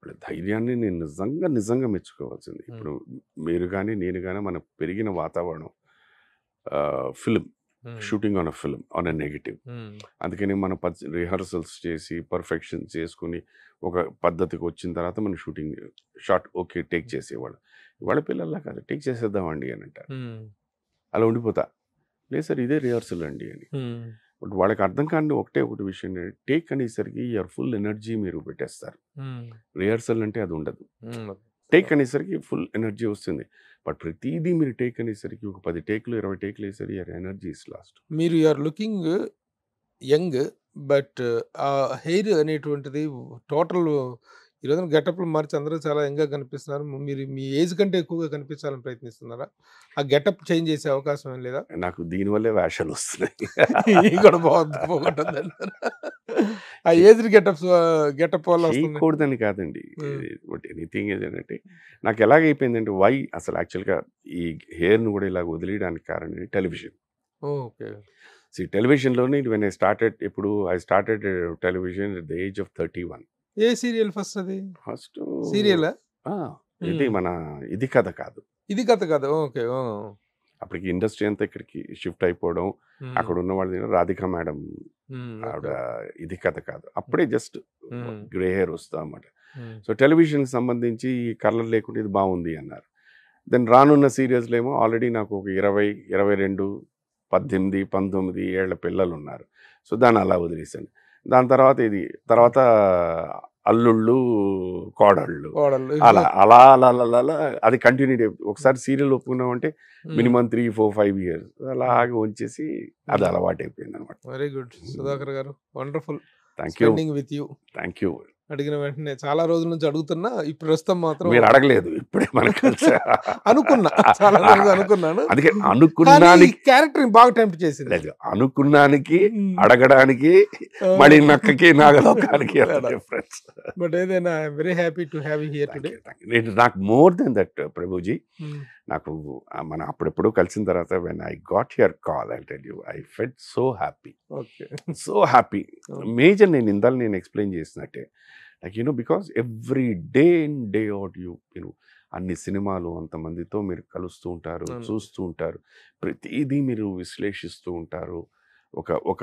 వాళ్ళ ధైర్యాన్ని నేను నిజంగా నిజంగా మెచ్చుకోవాల్సింది hmm. ఇప్పుడు మీరు కానీ నేను కానీ మన పెరిగిన వాతావరణం film shooting on a film on a negative అందుకని మనం రిహార్సల్స్ చేసి పర్ఫెక్షన్ చేసుకుని ఒక పద్ధతికి వచ్చిన తర్వాత మనం షూటింగ్ షార్ట్ ఓకే టేక్ చేసేవాళ్ళు ఇవాళ పిల్లల్లా కాదు టేక్ చేసేద్దాం అండి అని అంటారు అలా ఉండిపోతా లేదు సార్ ఇదే రిహార్సల్ అండి అని బట్ వాళ్ళకి అర్థం కాని ఒకటే ఒకటి విషయం టేక్ అనేసరికి ఆర్ ఫుల్ ఎనర్జీ మీరు పెట్టేస్తారు రిహార్సల్ అంటే అది ఉండదు టేక్ అనేసరికి ఫుల్ ఎనర్జీ వస్తుంది బట్ ప్రతిదీ మీరు టేక్ అనేసరికి ఒక పది టేకులు ఇరవై టేకులు యర్ ఎనర్జీ ఇస్ లాస్ట్ మీరు యూఆర్ లుకింగ్ యంగ్ బట్ ఆ హెయిర్ అనేటువంటిది టోటల్ ఈ రోజున గెటప్లు మార్చి అందరూ చాలా యంగ్గా కనిపిస్తున్నారు మీరు మీ ఏజ్ కంటే ఎక్కువగా కనిపించాలని ప్రయత్నిస్తున్నారా ఆ గెటప్ చేంజ్ చేసే అవకాశం ఏం లేదా నాకు దీనివల్లే వ్యాషన్ వస్తున్నాయి కూడా బాగుంది పోగొట్టదండి ఆ ఏజ్ గెటప్స్ గెటప్ వల్ల చేయకూడదని కాదండి బట్ ఎనీథింగ్ ఏంటంటే నాకు ఎలాగైపోయిందంటే వై అసలు యాక్చువల్గా ఈ హెయిర్ను కూడా ఇలా వదిలేయడానికి కారణం టెలివిజన్ ఓకే సి టెలివిజన్లోనే వెన్ ఐ స్టార్టెడ్ ఇప్పుడు I started television the age of thirty one a serial first అది ఫస్ట్ సీరియల్ ఇది మన ఇది కథ కాదు ఇది కథ కాదు ఓకే అప్పటికి ఇండస్ట్రీ అంతా ఇక్కడికి షిఫ్ట్ అయిపోవడం అక్కడ ఉన్న వాళ్ళు రాధిక మేడం ఆవిడ ఇది కథ కాదు అప్పుడే జస్ట్ గ్రే హెయిర్ వస్తా అన్నమాట సో కి సంబంధించి ఈ కలర్ లేకుండా ఇది బాగుంది అన్నారు దెన్ రానున్న సీరియల్స్లో ఏమో ఆల్రెడీ నాకు ఒక ఇరవై ఇరవై రెండు పద్దెనిమిది పంతొమ్మిది ఏళ్ల పిల్లలు ఉన్నారు సో దాన్ని అలా వదిలేసాను దాని తర్వాత ఇది తర్వాత అల్లుళ్ళు కోడళ్ళు అలా అలా అలా అలా అలా అది కంటిన్యూ ఒకసారి సీరియల్ ఒప్పుకున్నామంటే minimum three four five years అలాగే వచ్చేసి అది అలవాటు అయిపోయింది అనమాట వెరీ గుడ్ సుధాకర్ గారు wonderful thank you with you thank you అడిగిన వెంటనే చాలా రోజుల నుంచి అడుగుతున్నా ఇప్పుడు ప్రస్తుతం మాత్రం మీరు అడగలేదు ఇప్పుడే మనకు అనుకున్నా చాలా రోజులు అనుకున్నాను అందుకే అనుకున్నానికి క్యారెక్టర్ బాగా టెంప్ట్ చేసింది లేదు అనుకున్నానికి అడగడానికి మళ్ళీ నక్కకి నాగలోకానికి డిఫరెన్స్ బట్ ఏదైనా very happy to have here today నాకు మోర్ దెన్ దట్ ప్రభుజీ నాకు మనం అప్పుడెప్పుడు కలిసిన తర్వాత when I got your call I tell you I felt so happy okay so happy major నేను ఇందాలు నేను ఎక్స్ప్లెయిన్ చేసినట్టే like you know because every day in day out you you know అన్ని సినిమాలు అంతమందితో మీరు కలుస్తూ ఉంటారు చూస్తూ ఉంటారు ప్రతిదీ మీరు విశ్లేషిస్తూ ఉంటారు ఒక ఒక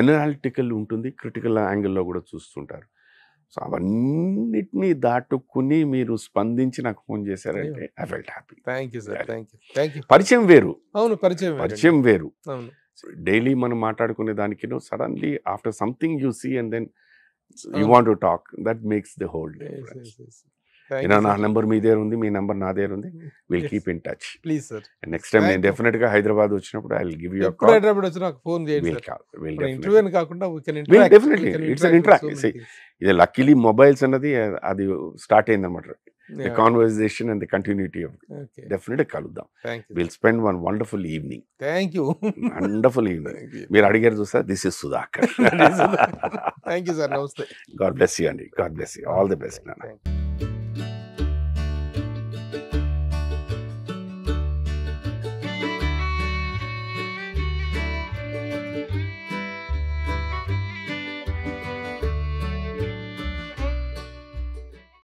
అనాలిటికల్ um, ఉంటుంది క్రిటికల్ యాంగిల్లో కూడా చూస్తుంటారు సో అవన్నిటినీ దాటుకుని మీరు స్పందించి నాకు ఫోన్ చేశారంటే I felt happy thank you sir thank you thank you పరిచయం వేరు అవును పరిచయం పరిచయం వేరు అవును డైలీ మనం మాట్లాడుకునే దానికి suddenly after something you see and then you want to talk that makes the whole day you know నా నెంబర్ మీ దగ్గర ఉంది మీ నెంబర్ నా దగ్గర ఉంది will keep in touch please sir next time నేను డెఫినెట్ గా హైదరాబాద్ వచ్చినప్పుడు ఐ విల్ గివ్ యూ ఎప్పుడు హైదరాబాద్ వచ్చినా నాకు ఫోన్ చేయండి ఇంటర్వ్యూ కాకుండా we can interact definitely it's an interact see ఇది లక్కీలీ మొబైల్స్ అన్నది అది స్టార్ట్ అన్నమాట the conversation and the continuity of definite కలుద్దాం will spend one wonderful evening thank you wonderful evening మీరు అడిగారు చూసా this is Sudhakar thank you you sir నమస్తే God bless you అండి God bless you all the best నా థాంక్యూ